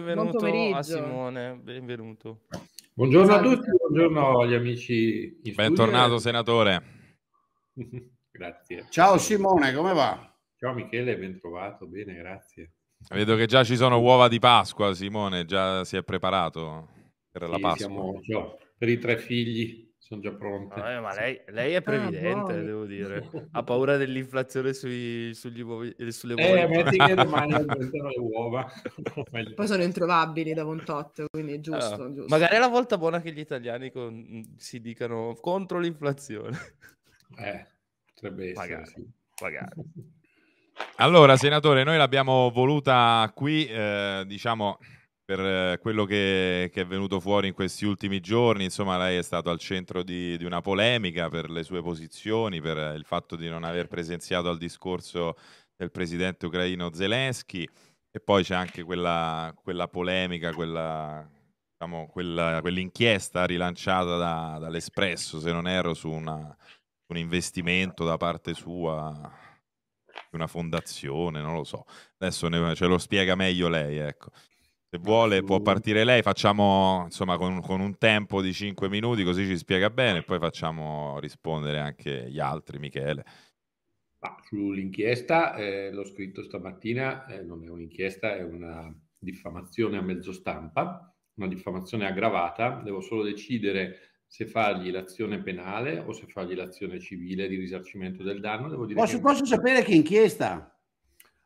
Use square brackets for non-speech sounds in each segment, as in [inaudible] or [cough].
benvenuto a Simone, benvenuto. Buongiorno Salve. a tutti, buongiorno agli amici. Bentornato studio. senatore. [laughs] grazie. Ciao Simone, come va? Ciao Michele, ben trovato, bene, grazie. Vedo che già ci sono uova di Pasqua, Simone, già si è preparato per sì, la Pasqua. Siamo, cioè, per i tre figli sono già pronte. Ah, ma lei, lei, è ah, previdente, ah, devo dire. [laughs] Ha paura dell'inflazione sui, sugli uovi, eh, sulle uova. Eh, metti che [laughs] domani aumentano le uova. [laughs] Poi sono introvabili da Vontot, quindi è ah, giusto, allora, giusto, Magari è la volta buona che gli italiani con, si dicano contro l'inflazione. Eh, potrebbe essere, magari, sì. magari. Allora, senatore, noi l'abbiamo voluta qui, eh, diciamo per eh, quello che, che, è venuto fuori in questi ultimi giorni, insomma, lei è stato al centro di, di, una polemica per le sue posizioni, per eh, il fatto di non aver presenziato al discorso del presidente ucraino Zelensky e poi c'è anche quella, quella polemica, quella, diciamo, quella, quell'inchiesta rilanciata da, dall'Espresso, se non erro, su una, un investimento da parte sua di una fondazione, non lo so. Adesso ne, ce lo spiega meglio lei, ecco. Se vuole può partire lei, facciamo insomma con, con, un tempo di 5 minuti così ci spiega bene e poi facciamo rispondere anche gli altri, Michele. Ah, sull'inchiesta eh, l'ho scritto stamattina, eh, non è un'inchiesta, è una diffamazione a mezzo stampa, una diffamazione aggravata, devo solo decidere se fargli l'azione penale o se fargli l'azione civile di risarcimento del danno. Devo dire posso, che... posso sapere che inchiesta?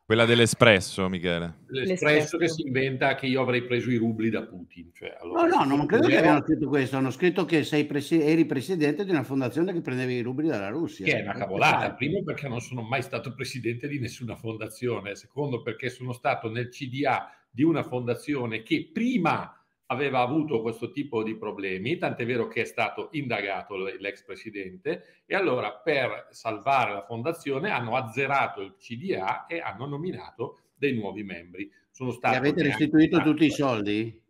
Quella dell'espresso, Michele. L'espresso, L'espresso che si inventa che io avrei preso i rubli da Putin. Cioè, allora, no, no, non credo che abbiano scritto questo. Hanno scritto che presi- eri presidente di una fondazione che prendeva i rubli dalla Russia. Che è una cavolata. Primo perché non sono mai stato presidente di nessuna fondazione. Secondo perché sono stato nel CDA di una fondazione che prima aveva avuto questo tipo di problemi, tant'è vero che è stato indagato l'ex presidente e allora per salvare la fondazione hanno azzerato il CDA e hanno nominato dei nuovi membri. Sono stato avete restituito tanto, tutti i soldi?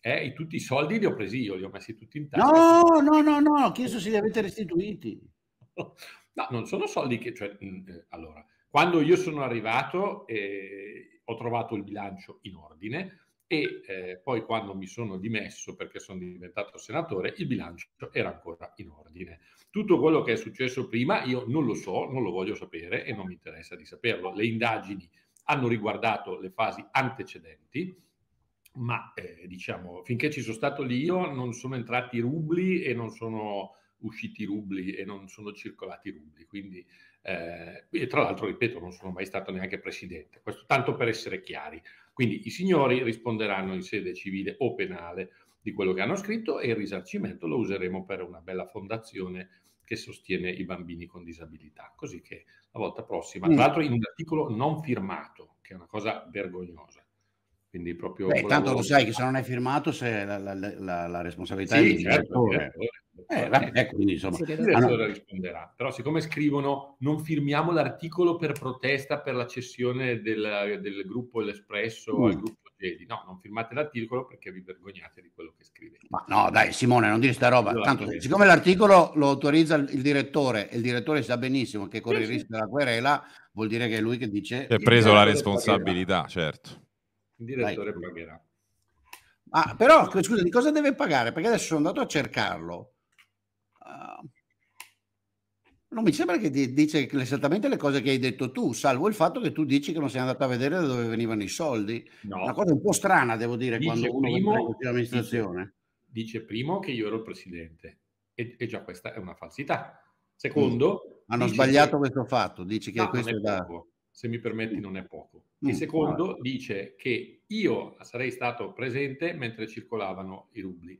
Eh, tutti i soldi li ho presi io, li ho messi tutti in tasca. No, no, no, no, ho chiesto se li avete restituiti. [laughs] No, non sono soldi che... Cioè, mm, eh, allora, quando io sono arrivato eh, ho trovato il bilancio in ordine, e eh, poi quando mi sono dimesso perché sono diventato senatore, il bilancio era ancora in ordine. Tutto quello che è successo prima io non lo so, non lo voglio sapere e non mi interessa di saperlo. Le indagini hanno riguardato le fasi antecedenti, ma eh, diciamo finché ci sono stato lì io non sono entrati rubli e non sono usciti rubli e non sono circolati rubli. Quindi, eh, e tra l'altro, ripeto, non sono mai stato neanche presidente. Questo tanto per essere chiari. Quindi i signori risponderanno in sede civile o penale di quello che hanno scritto e il risarcimento lo useremo per una bella fondazione che sostiene i bambini con disabilità. Così che la volta prossima, tra mm. l'altro in un articolo non firmato, che è una cosa vergognosa. Quindi proprio Beh, tanto lo sai che se non è firmato se la, la, la, la responsabilità sì, è del certo, direttore. Eh, vabbè, ecco, quindi insomma, ah, no. risponderà. Però siccome scrivono non firmiamo l'articolo per protesta per la cessione del, del gruppo L'Espresso mm. al gruppo Gedi, no, non firmate l'articolo perché vi vergognate di quello che scrivete. Ma no, dai Simone, non dire sta roba. Allora, Tanto, questo. Eh, siccome l'articolo lo autorizza il, il direttore e il direttore sa benissimo che corre sì, il rischio sì. della querela, vuol dire che è lui che dice... Si è preso la responsabilità, pagherà. certo. Il direttore dai. pagherà. Ah, però scusa, di cosa deve pagare? Perché adesso sono andato a cercarlo Ah, non mi sembra che ti dice esattamente le cose che hai detto tu, salvo il fatto che tu dici che non sei andato a vedere da dove venivano i soldi. No. Una cosa un po' strana, devo dire, dice quando uno primo, in l'amministrazione. Dice, primo che io ero il presidente, e, e già questa è una falsità. Secondo... Mm. Hanno sbagliato che... questo fatto, dici che no, questo è, è da... Poco. Se mi permetti, non è poco. Mm. E mm, secondo no. dice che io sarei stato presente mentre circolavano i rubli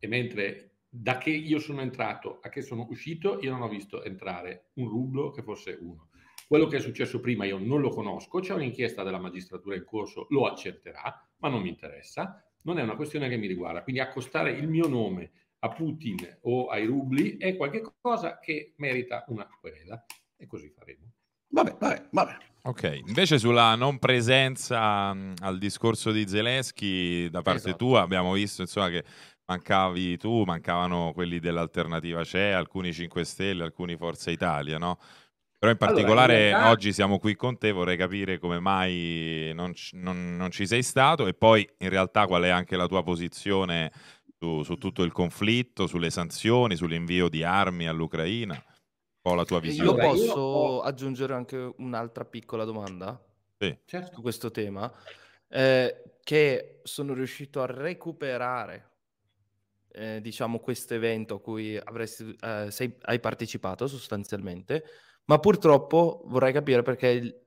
e mentre da che io sono entrato a che sono uscito, io non ho visto entrare un rublo che fosse uno. Quello che è successo prima io non lo conosco, c'è un'inchiesta della magistratura in corso, lo accerterà, ma non mi interessa, non è una questione che mi riguarda. Quindi accostare il mio nome a Putin o ai rubli è qualcosa che merita una querela e così faremo. Vabbè, vabbè, vabbè. Ok, invece sulla non presenza mh, mm, al discorso di Zelensky da parte esatto. tua abbiamo visto insomma, che mancavi tu, mancavano quelli dell'alternativa c'è, alcuni 5 Stelle, alcuni Forza Italia, no? Però in particolare allora, in realtà... oggi siamo qui con te, vorrei capire come mai non, non, non, ci sei stato e poi in realtà qual è anche la tua posizione su, su tutto il conflitto, sulle sanzioni, sull'invio di armi all'Ucraina, un po' la tua eh, visione. Io posso aggiungere anche un'altra piccola domanda sì. su questo tema, eh, che sono riuscito a recuperare eh, diciamo, questo evento a cui avresti, eh, sei, hai partecipato sostanzialmente, ma purtroppo vorrei capire perché il,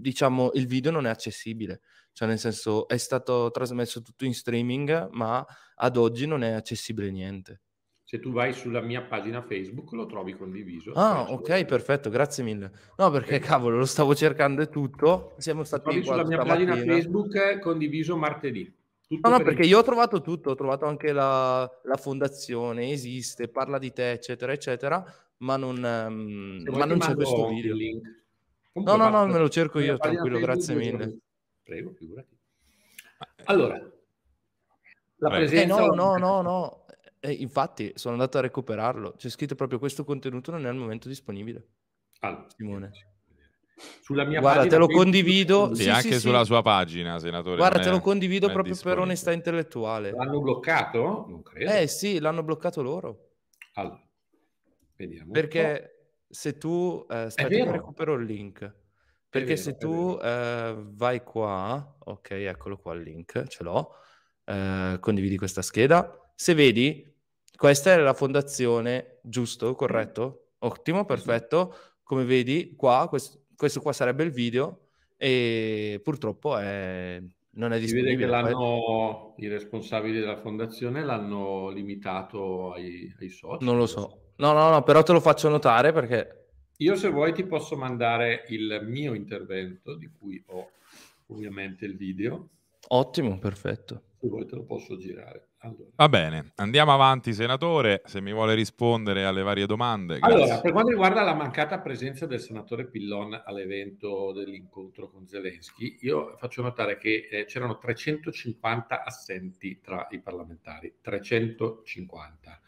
diciamo, il video non è accessibile, cioè nel senso è stato trasmesso tutto in streaming, ma ad oggi non è accessibile niente. Se tu vai sulla mia pagina Facebook lo trovi condiviso. Ah, ok, perfetto, grazie mille. No, perché okay. cavolo, lo stavo cercando e tutto. Siamo stati sulla mia stamattina. pagina Facebook condiviso martedì. No, no, [laughs] perché io ho trovato tutto, ho trovato anche la, la fondazione, esiste, parla di te, eccetera, eccetera, ma non, um, ma non c'è questo video. Comunque, no, no, no, me lo cerco io, tranquillo, grazie mille. Giorni. Prego, figurati. Allora, la Vabbè. Eh, presenza... Eh, no, no, no, no. Eh, infatti sono andato a recuperarlo, c'è scritto proprio questo contenuto non è al momento disponibile. Allora, Simone sulla mia Guarda, pagina. te lo condivido. Sì, sì, anche sì, sulla sua pagina, senatore. Guarda, te lo condivido proprio per onestà intellettuale. L'hanno bloccato? Non credo. Eh sì, l'hanno bloccato loro. Allora, vediamo. Perché se tu... Eh, aspetta, recupero il link. Perché vero, se tu eh, vai qua... Ok, eccolo qua il link, ce l'ho. Eh, condividi questa scheda. Se vedi, questa è la fondazione, giusto, corretto? Mm. Ottimo, perfetto. Come vedi qua, questo questo qua sarebbe il video e purtroppo è, non è disponibile. l'hanno, i responsabili della fondazione l'hanno limitato ai, ai soci. Non lo so. No, no, no, però te lo faccio notare perché... Io se vuoi ti posso mandare il mio intervento, di cui ho ovviamente il video. Ottimo, perfetto se vuoi te lo posso girare. Allora. Va bene, andiamo avanti, senatore, se mi vuole rispondere alle varie domande. Grazie. Allora, per quanto riguarda la mancata presenza del senatore Pillon all'evento dell'incontro con Zelensky, io faccio notare che eh, c'erano 350 assenti tra i parlamentari, 350.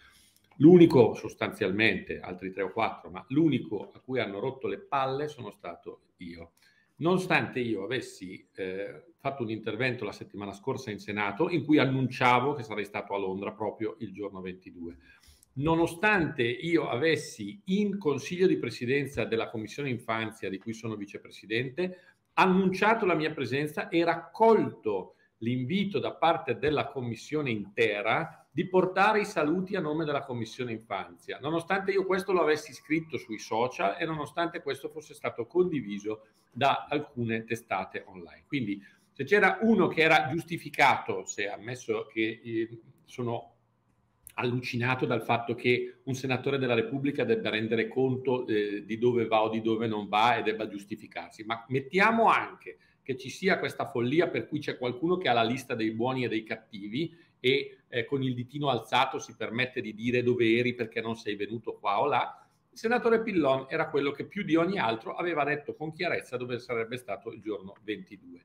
L'unico sostanzialmente, altri tre o quattro, ma l'unico a cui hanno rotto le palle sono stato io nonostante io avessi eh, fatto un intervento la settimana scorsa in Senato in cui annunciavo che sarei stato a Londra proprio il giorno 22. Nonostante io avessi in consiglio di presidenza della Commissione Infanzia, di cui sono vicepresidente, annunciato la mia presenza e raccolto l'invito da parte della Commissione intera di portare i saluti a nome della Commissione Infanzia, nonostante io questo lo avessi scritto sui social e nonostante questo fosse stato condiviso da alcune testate online. Quindi se c'era uno che era giustificato, se ammesso che eh, sono allucinato dal fatto che un senatore della Repubblica debba rendere conto eh, di dove va o di dove non va e debba giustificarsi, ma mettiamo anche che ci sia questa follia per cui c'è qualcuno che ha la lista dei buoni e dei cattivi e eh, con il ditino alzato si permette di dire dove eri perché non sei venuto qua o là, il senatore Pillon era quello che più di ogni altro aveva detto con chiarezza dove sarebbe stato il giorno 22.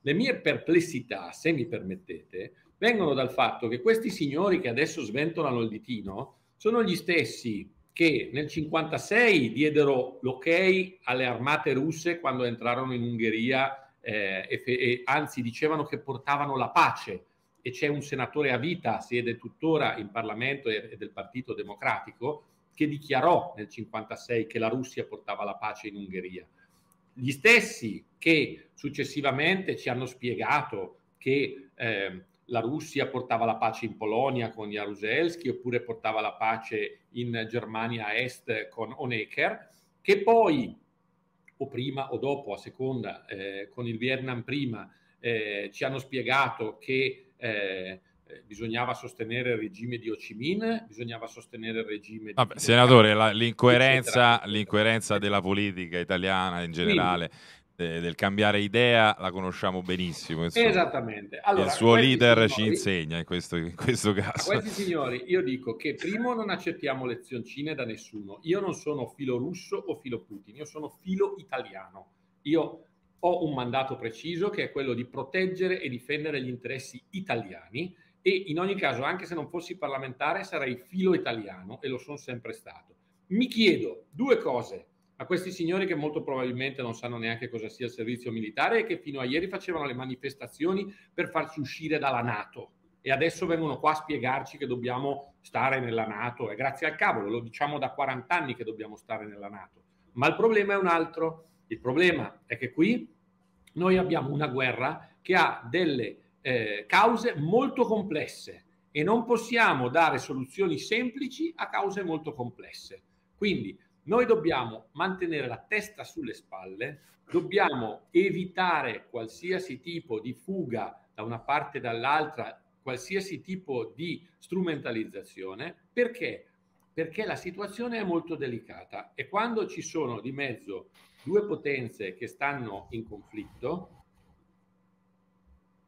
Le mie perplessità, se mi permettete, vengono dal fatto che questi signori che adesso sventolano il ditino sono gli stessi che nel 1956 diedero l'ok alle armate russe quando entrarono in Ungheria eh, e, e anzi dicevano che portavano la pace e c'è un senatore a vita, siede tuttora in Parlamento e, e del Partito Democratico, che dichiarò nel 1956 che la Russia portava la pace in Ungheria. Gli stessi che successivamente ci hanno spiegato che eh, la Russia portava la pace in Polonia con Jaruzelski oppure portava la pace in Germania Est con Honecker, che poi o prima o dopo, a seconda, eh, con il Vietnam prima, eh, ci hanno spiegato che eh, eh, bisognava sostenere il regime di Ho Chi Minh, bisognava sostenere il regime di... Vabbè, di senatore, la, l'incoerenza, l'incoerenza della politica italiana in generale, Quindi, del cambiare idea, la conosciamo benissimo. Insomma. Esattamente. Allora, il suo leader signori, ci insegna in questo, in questo caso. questi signori, io dico che primo non accettiamo lezioncine da nessuno. Io non sono filo russo o filo Putin, io sono filo italiano. Io ho un mandato preciso che è quello di proteggere e difendere gli interessi italiani e in ogni caso, anche se non fossi parlamentare, sarei filo italiano e lo sono sempre stato. Mi chiedo due cose a questi signori che molto probabilmente non sanno neanche cosa sia il servizio militare e che fino a ieri facevano le manifestazioni per farci uscire dalla Nato e adesso vengono qua a spiegarci che dobbiamo stare nella Nato e grazie al cavolo lo diciamo da 40 anni che dobbiamo stare nella Nato, ma il problema è un altro il problema è che qui noi abbiamo una guerra che ha delle eh, cause molto complesse e non possiamo dare soluzioni semplici a cause molto complesse. Quindi noi dobbiamo mantenere la testa sulle spalle, dobbiamo evitare qualsiasi tipo di fuga da una parte e dall'altra, qualsiasi tipo di strumentalizzazione, perché? Perché la situazione è molto delicata e quando ci sono di mezzo due potenze che stanno in conflitto,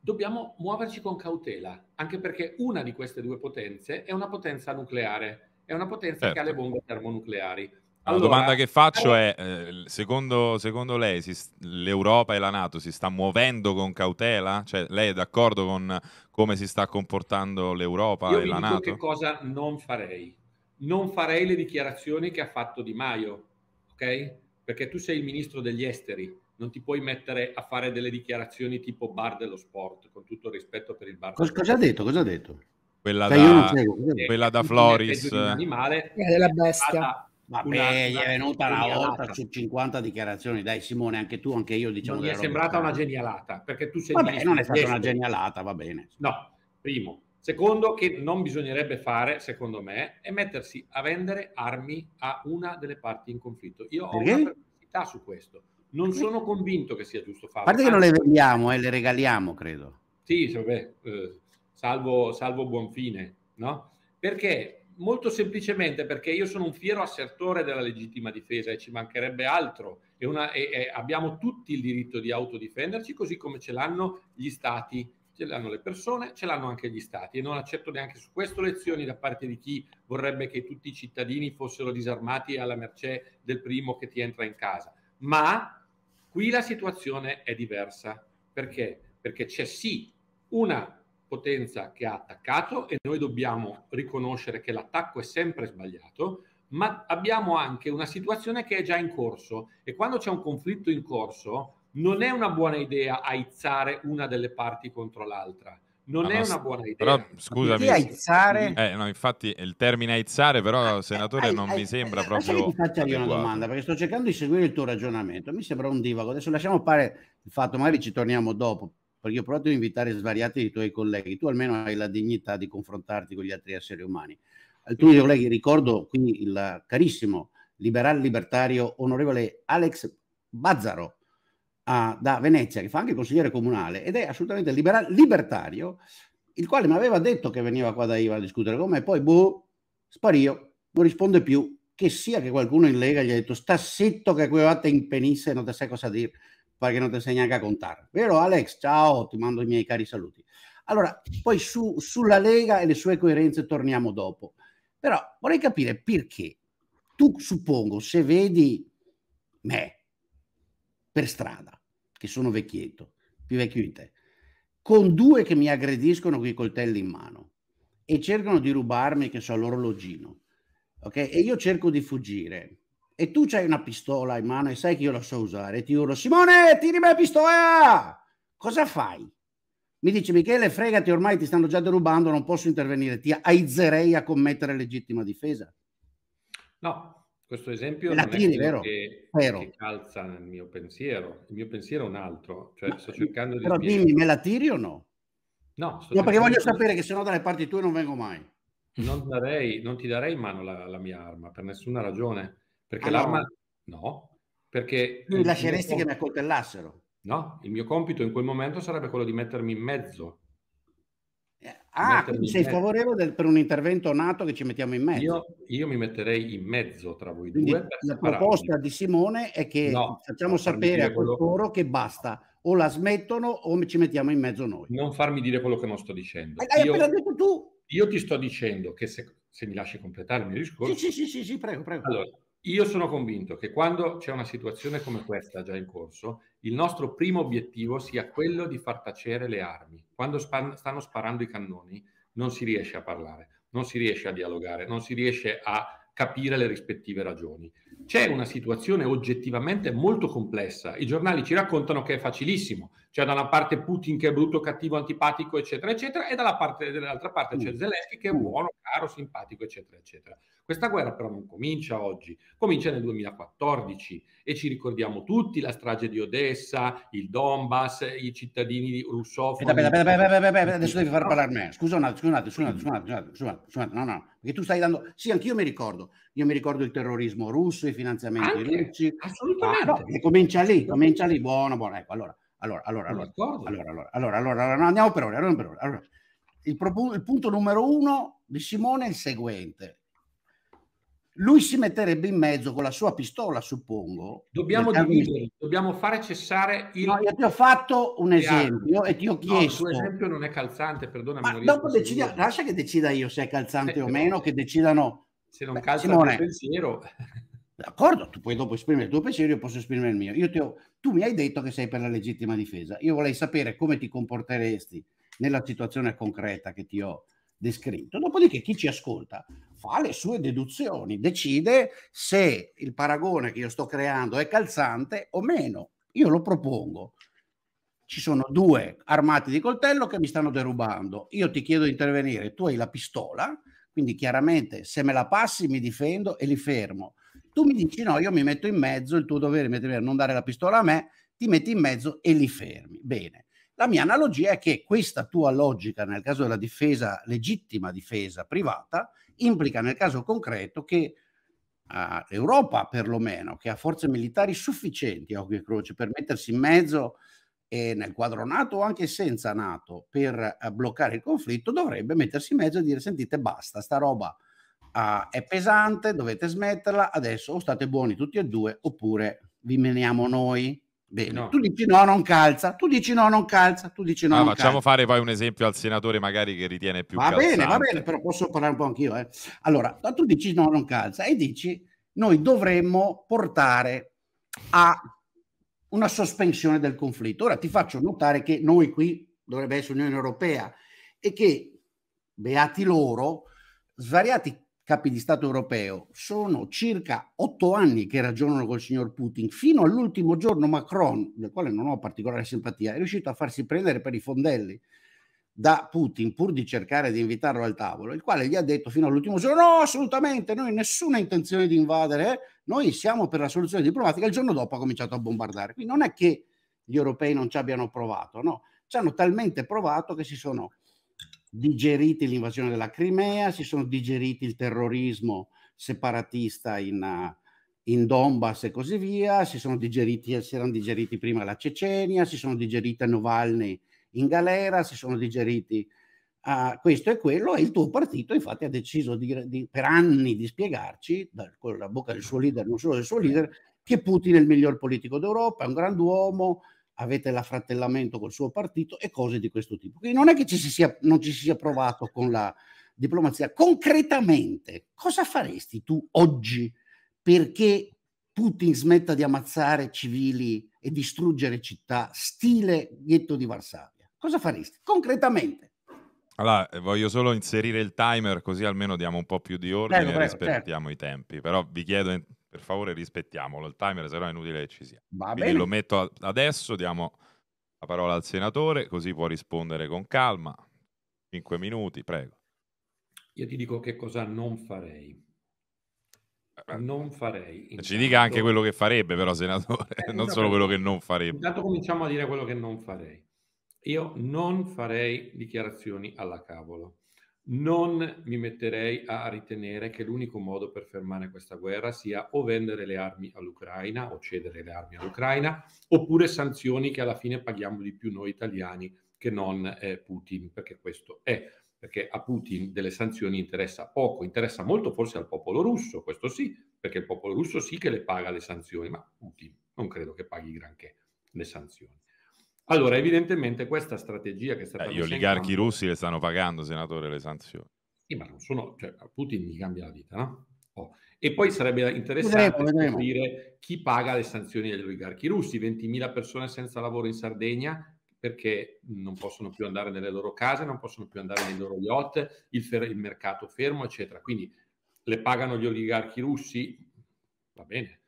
dobbiamo muoverci con cautela, anche perché una di queste due potenze è una potenza nucleare, è una potenza certo. che ha le certo. bombe termonucleari. Allora, la domanda che faccio è, eh, secondo, secondo, lei si, l'Europa e la Nato si sta muovendo con cautela? Cioè, lei è d'accordo con come si sta comportando l'Europa Io e la Nato? Io che cosa non farei. Non farei le dichiarazioni che ha fatto Di Maio, ok? perché tu sei il ministro degli esteri, non ti puoi mettere a fare delle dichiarazioni tipo bar dello sport, con tutto il rispetto per il bar. Cosa, cosa ha detto? Cosa ha detto? Quella, cioè, da, seguo, quella da, Floris. Animale, è della bestia. Vabbè, gli è venuta una volta su 50 dichiarazioni. Dai, Simone, anche tu, anche io diciamo. Mi è sembrata una genialata, perché tu sei. Vabbè, non è stata una genialata, va bene. No, primo. Secondo, che non bisognerebbe fare, secondo me, è mettersi a vendere armi a una delle parti in conflitto. Io ho Perché? una perplessità su questo. Non sono convinto che sia giusto farlo. A parte che non le vendiamo, eh, le regaliamo, credo. Sì, vabbè, eh, salvo, salvo buon fine, no? Perché? Molto semplicemente perché io sono un fiero assertore della legittima difesa e ci mancherebbe altro. E una, e, e abbiamo tutti il diritto di autodifenderci, così come ce l'hanno gli stati ce l'hanno le persone, ce l'hanno anche gli stati e non accetto neanche su questo lezioni da parte di chi vorrebbe che tutti i cittadini fossero disarmati alla mercé del primo che ti entra in casa. Ma qui la situazione è diversa. Perché? Perché c'è sì una potenza che ha attaccato e noi dobbiamo riconoscere che l'attacco è sempre sbagliato, ma abbiamo anche una situazione che è già in corso e quando c'è un conflitto in corso non è una buona idea aizzare una delle parti contro l'altra. Non ah, è una buona idea. Però, scusami. Perché aizzare? Mm. Eh, no, infatti il termine aizzare, però, ah, senatore, eh, non mi eh, sembra eh, proprio. Ti faccio una domanda, perché sto cercando di seguire il tuo ragionamento. Mi sembra un divago. Adesso lasciamo fare il fatto, magari ci torniamo dopo, perché io ho provato a invitare svariati dei tuoi colleghi. Tu almeno hai la dignità di confrontarti con gli altri esseri umani. Alcuni dei colleghi, ricordo qui il carissimo liberale libertario onorevole Alex Bazzaro, a, da Venezia, che fa anche consigliere comunale, ed è assolutamente libera- libertario, il quale mi aveva detto che veniva qua da IVA a discutere con me, poi boh, spario, non risponde più, che sia che qualcuno in Lega gli ha detto sta zitto che quei te impenisse e non te sai cosa dire, perché non te sai neanche a contare. Vero Alex? Ciao, ti mando i miei cari saluti. Allora, poi su, sulla Lega e le sue coerenze torniamo dopo. Però vorrei capire perché tu suppongo se vedi me per strada che sono vecchietto, più vecchio di te, con due che mi aggrediscono con i coltelli in mano e cercano di rubarmi, che so, l'orologino, ok? E io cerco di fuggire. E tu c'hai una pistola in mano e sai che io la so usare, ti urlo, Simone, tirami la pistola! Cosa fai? Mi dice Michele, fregati, ormai ti stanno già derubando, non posso intervenire, ti aizzerei a commettere legittima difesa. No, questo esempio Alla non è vero, che, vero. che calza nel mio pensiero, il mio pensiero è un altro, cioè Ma, sto cercando di... Però dimmi, me la tiri o no? No, no perché voglio di... sapere che se no dalle parti tue non vengo mai. Non, darei, non ti darei in mano la, la, mia arma, per nessuna ragione, perché ah, l'arma... No, no perché... Quindi lasceresti mio... che mi accoltellassero? No, il mio compito in quel momento sarebbe quello di mettermi in mezzo Ah, sei favorevole del, per un intervento nato che ci mettiamo in mezzo? Io, io mi metterei in mezzo tra voi quindi due. La proposta di Simone è che no, facciamo sapere a quello... loro che basta, o la smettono o ci mettiamo in mezzo noi. Non farmi dire quello che non sto dicendo. Hai io, appena detto tu! Io ti sto dicendo che se, se mi lasci completare il mio discorso... Sì, sì, sì, sì, sì prego, prego. Allora, io sono convinto che quando c'è una situazione come questa già in corso, il nostro primo obiettivo sia quello di far tacere le armi. Quando span- stanno sparando i cannoni non si riesce a parlare, non si riesce a dialogare, non si riesce a capire le rispettive ragioni. C'è una situazione oggettivamente molto complessa. I giornali ci raccontano che è facilissimo. Cioè da una parte Putin che è brutto, cattivo, antipatico, eccetera, eccetera, e dalla parte, dall'altra parte c'è mm. Zelensky che è mm. buono, caro, simpatico, eccetera, eccetera. Questa guerra però non comincia oggi, comincia nel 2014 e ci ricordiamo tutti la strage di Odessa, il Donbass, i cittadini russofoni. Adesso devi far parlare a me. Scusa un attimo, scusate, scusate, scusate, scusate, scusate, no, no, perché tu stai dando... Sì, anch'io mi ricordo, io mi ricordo il terrorismo russo, i finanziamenti russi. Assolutamente. Ah, no, comincia lì, comincia lì, buono, buono, ecco, allora allora, allora, allora, allora, allora, allora, allora, no, andiamo per ora. Allora, per Allora, il, propu- il punto numero uno di Simone è il seguente. Lui si metterebbe in mezzo con la sua pistola, suppongo. Dobbiamo dividere, dobbiamo fare cessare il... No, io ti ho fatto un esempio e ti ho chiesto... No, il tuo esempio non è calzante, perdona. Ma dopo decida, lascia che decida io se è calzante eh, o eh, meno, eh. che decidano... Se non calza Simone, il pensiero... D'accordo, tu puoi dopo esprimere il tuo pensiero, io posso esprimere il mio. Ho, tu mi hai detto che sei per la legittima difesa. Io vorrei sapere come ti comporteresti nella situazione concreta che ti ho descritto. Dopodiché chi ci ascolta fa le sue deduzioni, decide se il paragone che io sto creando è calzante o meno. Io lo propongo. Ci sono due armati di coltello che mi stanno derubando. Io ti chiedo di intervenire, tu hai la pistola, quindi chiaramente se me la passi mi difendo e li fermo tu mi dici no, io mi metto in mezzo, il tuo dovere è non dare la pistola a me, ti metti in mezzo e li fermi. Bene. La mia analogia è che questa tua logica, nel caso della difesa, legittima difesa privata, implica nel caso concreto che uh, l'Europa, perlomeno, che ha forze militari sufficienti a occhio e croce per mettersi in mezzo e nel quadro NATO o anche senza NATO per uh, bloccare il conflitto, dovrebbe mettersi in mezzo e dire sentite basta, sta roba ah, è pesante, dovete smetterla, adesso o state buoni tutti e due oppure vi meniamo noi. Bene, no. tu dici no, non calza, tu dici no, non calza, tu dici no. Ah, no facciamo calza. fare poi un esempio al senatore, magari che ritiene più Va calzante. bene, va bene, però posso parlare un po' anch'io. Eh. Allora, tu dici no, non calza e dici noi dovremmo portare a una sospensione del conflitto. Ora ti faccio notare che noi qui dovrebbe essere Unione Europea e che, beati loro, svariati capi di Stato europeo, sono circa otto anni che ragionano col signor Putin, fino all'ultimo giorno Macron, del quale non ho particolare simpatia, è riuscito a farsi prendere per i fondelli da Putin pur di cercare di invitarlo al tavolo, il quale gli ha detto fino all'ultimo giorno no assolutamente, noi nessuna intenzione di invadere, noi siamo per la soluzione diplomatica, il giorno dopo ha cominciato a bombardare. Quindi non è che gli europei non ci abbiano provato, no, ci hanno talmente provato che si sono digeriti l'invasione della Crimea, si sono digeriti il terrorismo separatista in, eh, in Donbass e così via, si, sono digeriti, si erano digeriti prima la Cecenia, si sono digeriti Novalny in galera, si sono digeriti uh, questo e quello e il tuo partito infatti ha deciso di, di, per anni di spiegarci, dal, con la bocca del suo leader, non solo del suo leader, che Putin è il miglior politico d'Europa, è un grand'uomo, avete l'affratellamento col suo partito e cose di questo tipo. Quindi non è che ci sia, non ci si sia provato con la diplomazia. Concretamente, cosa faresti tu oggi perché Putin smetta di ammazzare civili e distruggere città, stile ghetto di Varsavia? Cosa faresti concretamente? Allora, eh, voglio solo inserire il timer così almeno diamo un po' più di ordine prego, prego, e rispettiamo certo. i tempi, però vi chiedo per favore rispettiamolo, il timer se no è inutile che ci sia. Va bene. lo metto adesso, diamo la parola al senatore, così può rispondere con calma. Cinque minuti, prego. Io ti dico che cosa non farei. Eh, eh. Non farei. Intanto... Ci dica anche quello che farebbe, però, senatore, eh, non solo quello che non farebbe. Intanto cominciamo a dire quello che non farei. Io non farei dichiarazioni alla cavolo. Non mi metterei a ritenere che l'unico modo per fermare questa guerra sia o vendere le armi all'Ucraina o cedere le armi all'Ucraina, oppure sanzioni che alla fine paghiamo di più noi italiani che non eh, Putin, perché questo è perché a Putin delle sanzioni interessa poco, interessa molto forse al popolo russo, questo sì, perché il popolo russo sì che le paga le sanzioni, ma Putin non credo che paghi granché le sanzioni. Allora, evidentemente questa strategia che è stata... Eh, gli oligarchi campo, russi le stanno pagando, senatore, le sanzioni. Sì, ma non sono... Cioè, a Putin gli cambia la vita, no? Oh. E poi sarebbe interessante capire chi paga le sanzioni agli oligarchi russi. 20.000 persone senza lavoro in Sardegna perché non possono più andare nelle loro case, non possono più andare nei loro yacht, il, fer- il mercato fermo, eccetera. Quindi le pagano gli oligarchi russi, va bene,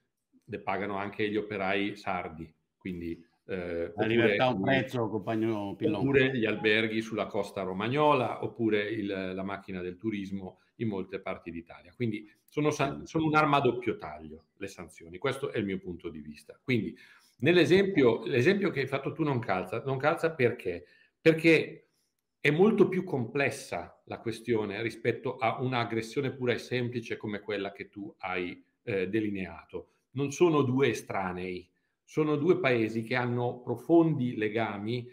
le pagano anche gli operai sardi. Quindi eh, la libertà a un prezzo, compagno Pillon. Oppure gli alberghi sulla costa romagnola, oppure il, la macchina del turismo in molte parti d'Italia. Quindi sono, san- sono, un'arma a doppio taglio le sanzioni, questo è il mio punto di vista. Quindi nell'esempio l'esempio che hai fatto tu non calza, non calza perché? Perché è molto più complessa la questione rispetto a un'aggressione pura e semplice come quella che tu hai eh, delineato. Non sono due estranei, sono due paesi che hanno profondi legami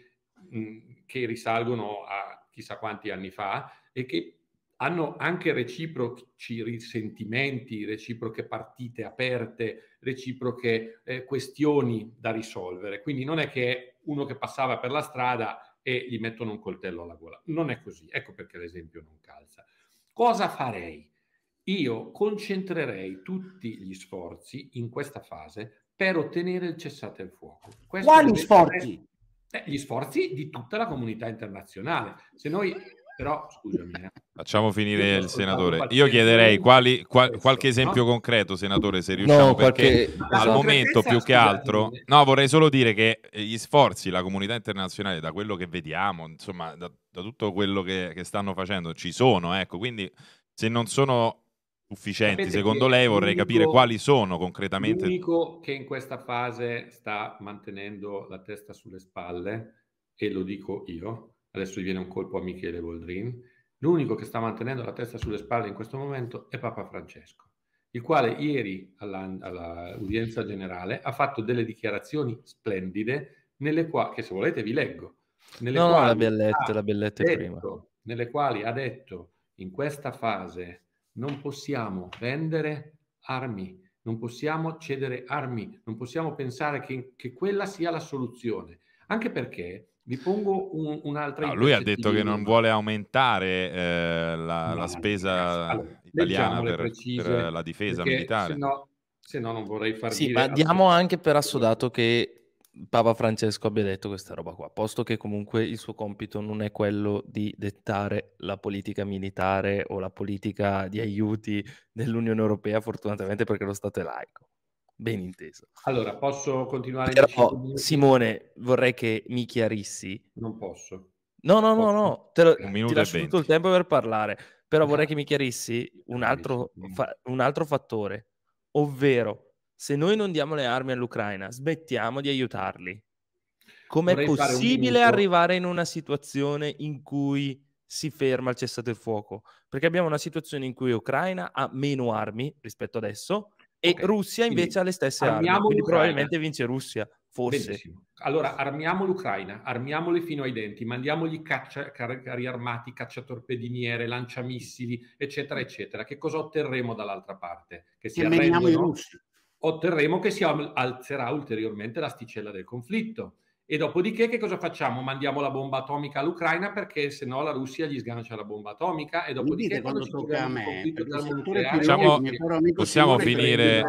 che risalgono a chissà quanti anni fa e che hanno anche reciproci risentimenti, reciproche partite aperte, reciproche eh, questioni da risolvere. Quindi non è che è uno che passava per la strada e gli mettono un coltello alla gola. Non è così. Ecco perché l'esempio non calza. Cosa farei? Io concentrerei tutti gli sforzi in questa fase per ottenere il cessate il fuoco. Questo Quali sforzi? eh, gli sforzi di tutta la comunità internazionale. Se noi però scusami. Eh. Facciamo finire il senatore. Io chiederei quali, qual, qualche esempio no? concreto, senatore, se riusciamo, no, perché qualche... al momento più che altro... No, vorrei solo dire che eh, gli sforzi, la comunità internazionale, da quello che vediamo, insomma, da, da tutto quello che, che, stanno facendo, ci sono, ecco, quindi se non sono sufficienti Sapete secondo lei, vorrei capire quali sono concretamente. L'unico che in questa fase sta mantenendo la testa sulle spalle, e lo dico io, adesso gli viene un colpo a Michele Boldrin, l'unico che sta mantenendo la testa sulle spalle in questo momento è Papa Francesco, il quale ieri all'udienza generale ha fatto delle dichiarazioni splendide, nelle quali, che se volete vi leggo. Nelle no, quali no, l'abbiamo letta, detto, prima. Nelle quali ha detto in questa fase non possiamo vendere armi, non possiamo cedere armi, non possiamo pensare che, che quella sia la soluzione. Anche perché vi pongo un, un'altra no, Lui ha detto che non vuole aumentare eh, la, no, la, spesa allora, italiana per, precise, per, la difesa militare. Se no, se no non vorrei far sì, dire... ma diamo anche per assodato che Papa Francesco abbia detto questa roba qua, posto che comunque il suo compito non è quello di dettare la politica militare o la politica di aiuti dell'Unione Europea, fortunatamente perché lo Stato è laico. Ben inteso. Allora, posso continuare? Però, Simone, vorrei che mi chiarissi. Non posso. No, no, no, no, te lo, un ti lascio tutto il tempo per parlare, però vorrei eh, che mi chiarissi un altro, fa- un altro fattore, ovvero se noi non diamo le armi all'Ucraina, smettiamo di aiutarli. Com'è possibile arrivare in una situazione in cui si ferma il cessate il fuoco? Perché abbiamo una situazione in cui Ucraina ha meno armi rispetto adesso e okay. Russia invece Quindi, ha le stesse armi. Quindi probabilmente vince Russia, forse. Benissimo. Allora armiamo l'Ucraina, armiamole fino ai denti, mandiamogli caccia, car- carri armati, cacciatorpediniere, lanciamissili, eccetera, eccetera. Che cosa otterremo dall'altra parte? Che si arrendono... i russi otterremo che si alzerà ulteriormente l'asticella del conflitto. E dopodiché che cosa facciamo? Mandiamo la bomba atomica all'Ucraina perché se no la Russia gli sgancia la bomba atomica e dopodiché quando tocca a me facciamo, possiamo finire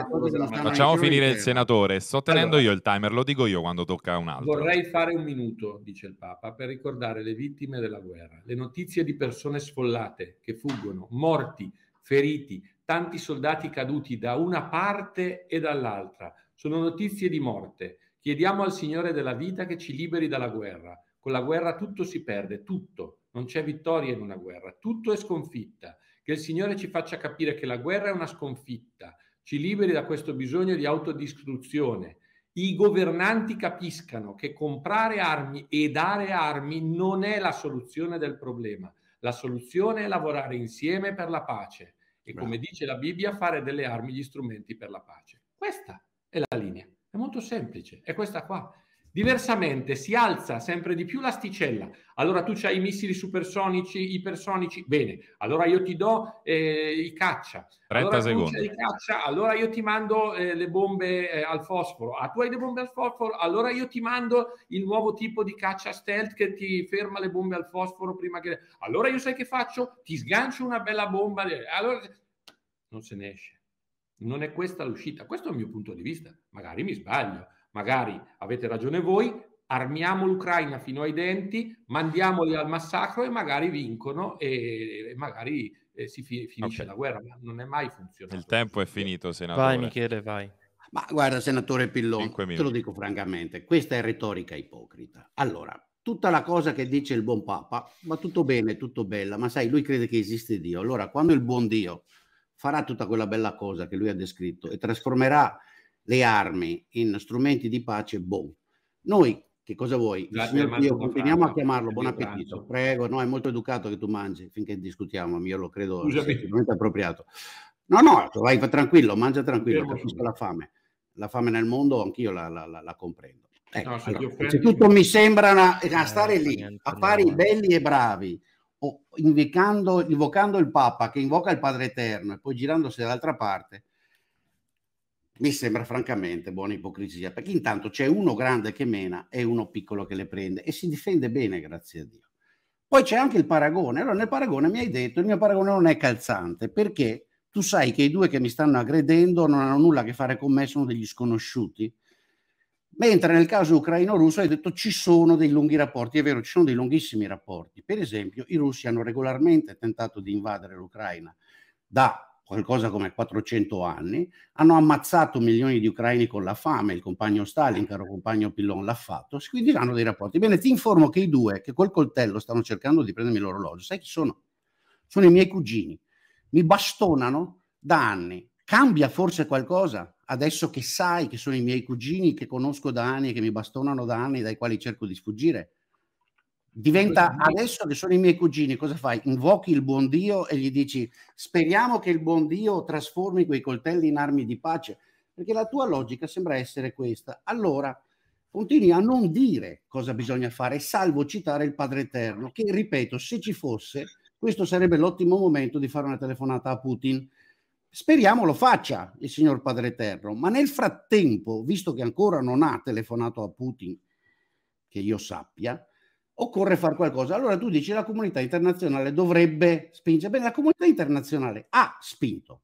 facciamo finire il senatore sto tenendo allora, io il timer, lo dico io quando tocca a un altro vorrei fare un minuto, dice il Papa per ricordare le vittime della guerra le notizie di persone sfollate che fuggono, morti, feriti tanti soldati caduti da una parte e dall'altra. Sono notizie di morte. Chiediamo al Signore della vita che ci liberi dalla guerra. Con la guerra tutto si perde, tutto. Non c'è vittoria in una guerra, tutto è sconfitta. Che il Signore ci faccia capire che la guerra è una sconfitta, ci liberi da questo bisogno di autodistruzione. I governanti capiscano che comprare armi e dare armi non è la soluzione del problema. La soluzione è lavorare insieme per la pace e come dice la Bibbia, fare delle armi gli strumenti per la pace. Questa è la linea, è molto semplice, è questa qua. Diversamente si alza sempre di più l'asticella. Allora tu hai i missili supersonici, ipersonici, bene, allora io ti do eh, i caccia. 30 allora secondi. Caccia, allora io ti mando eh, le bombe eh, al fosforo. Ah, tu hai le bombe al fosforo, allora io ti mando il nuovo tipo di caccia stealth che ti ferma le bombe al fosforo prima che... Allora io sai che faccio? Ti sgancio una bella bomba. Eh, allora non se ne esce. Non è questa l'uscita. Questo è il mio punto di vista. Magari mi sbaglio magari avete ragione voi, armiamo l'Ucraina fino ai denti, mandiamoli al massacro e magari vincono e, e magari e eh, si fi- finisce okay. la guerra. Non è mai funzionato. Il tempo è finito, senatore. Vai Michele, vai. Ma guarda, senatore Pillon, te lo dico francamente, questa è retorica ipocrita. Allora, tutta la cosa che dice il buon Papa, va tutto bene, tutto bella, ma sai, lui crede che esiste Dio. Allora, quando il buon Dio farà tutta quella bella cosa che lui ha descritto e trasformerà le armi in strumenti di pace, boh. Noi, che cosa vuoi? Il Signor Dio, continuiamo a chiamarlo, buon appetito, prego, no, è molto educato che tu mangi finché discutiamo, io lo credo assolutamente appropriato. No, no, vai tranquillo, mangia tranquillo, capisco la fame. La fame nel mondo anch'io la, la, la, la comprendo. Ecco, no, se allora, offendi... tutto mi sembra una, eh, a stare eh, lì, a fare i belli e bravi, o invocando, invocando il Papa che invoca il Padre Eterno e poi girandosi dall'altra parte, mi sembra francamente buona ipocrisia, perché intanto c'è uno grande che mena e uno piccolo che le prende e si difende bene, grazie a Dio. Poi c'è anche il paragone. Allora, nel paragone mi hai detto, il mio paragone non è calzante, perché tu sai che i due che mi stanno aggredendo non hanno nulla a che fare con me, sono degli sconosciuti. Mentre nel caso ucraino-russo hai detto ci sono dei lunghi rapporti, è vero, ci sono dei lunghissimi rapporti. Per esempio, i russi hanno regolarmente tentato di invadere l'Ucraina da qualcosa come 400 anni, hanno ammazzato milioni di ucraini con la fame, il compagno Stalin, caro compagno Pillon l'ha fatto, quindi hanno dei rapporti. Bene, ti informo che i due che col coltello stanno cercando di prendermi l'orologio, sai chi sono? Sono i miei cugini, mi bastonano da anni. Cambia forse qualcosa adesso che sai che sono i miei cugini che conosco da anni e che mi bastonano da anni dai quali cerco di sfuggire? diventa adesso che sono i miei cugini, cosa fai? Invochi il buon Dio e gli dici speriamo che il buon Dio trasformi quei coltelli in armi di pace, perché la tua logica sembra essere questa. Allora continui a non dire cosa bisogna fare, salvo citare il Padre Eterno, che ripeto, se ci fosse, questo sarebbe l'ottimo momento di fare una telefonata a Putin. Speriamo lo faccia il signor Padre Eterno, ma nel frattempo, visto che ancora non ha telefonato a Putin, che io sappia, occorre fare qualcosa. Allora tu dici la comunità internazionale dovrebbe spingere. Bene, la comunità internazionale ha spinto.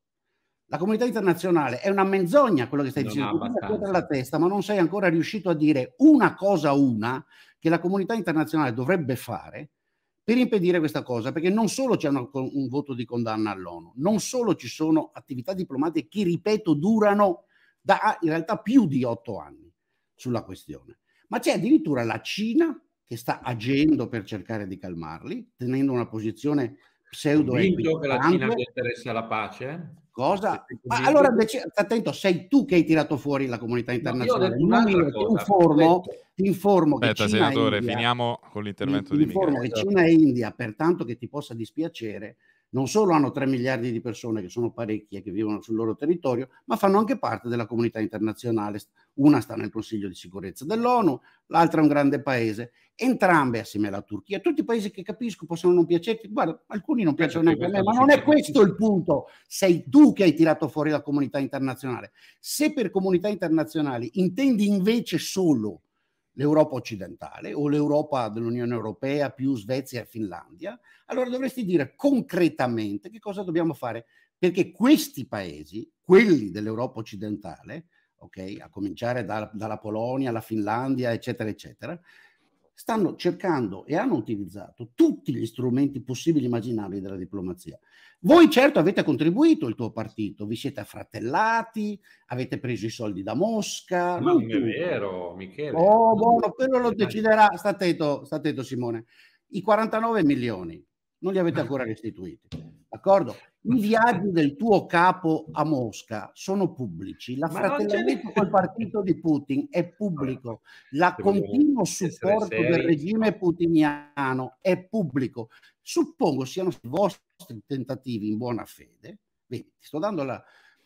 La comunità internazionale è una menzogna quello che stai non dicendo. Tu hai la testa, ma non sei ancora riuscito a dire una cosa una che la comunità internazionale dovrebbe fare per impedire questa cosa, perché non solo c'è un, un voto di condanna all'ONU, non solo ci sono attività diplomatiche che, ripeto, durano da in realtà più di otto anni sulla questione, ma c'è addirittura la Cina che sta agendo per cercare di calmarli, tenendo una posizione pseudo Convinto che la Cina gli interessa la pace? Cosa? Ma allora attento, sei tu che hai tirato fuori la comunità internazionale. No, io ti informo, ti informo Aspetta, che Cina senatore, India, finiamo con l'intervento ti, di Michele. Ti informo che Cina e India, per tanto che ti possa dispiacere, non solo hanno 3 miliardi di persone, che sono parecchie, che vivono sul loro territorio, ma fanno anche parte della comunità internazionale. Una sta nel Consiglio di sicurezza dell'ONU, l'altra è un grande paese entrambe assieme alla Turchia, tutti i paesi che capisco possono non piacerti, guarda, alcuni non certo, piacciono neanche a me, ma non è questo il punto, sei tu che hai tirato fuori la comunità internazionale. Se per comunità internazionale intendi invece solo l'Europa occidentale o l'Europa dell'Unione Europea più Svezia e Finlandia, allora dovresti dire concretamente che cosa dobbiamo fare, perché questi paesi, quelli dell'Europa occidentale, okay, a cominciare da, dalla Polonia, la Finlandia, eccetera, eccetera, stanno cercando e hanno utilizzato tutti gli strumenti possibili e immaginabili della diplomazia. Voi certo avete contribuito il tuo partito, vi siete affratellati, avete preso i soldi da Mosca. Ma non, non è vero, Michele. Oh, buono, boh, quello lo deciderà, sta attento, sta attento Simone. I 49 milioni non li avete ancora restituiti, d'accordo? i viaggi del tuo capo a Mosca sono pubblici, l'affratellamento col partito di Putin è pubblico, la continuo supporto del regime putiniano è pubblico. Suppongo siano i vostri tentativi in buona fede, vedi, ti sto dando la,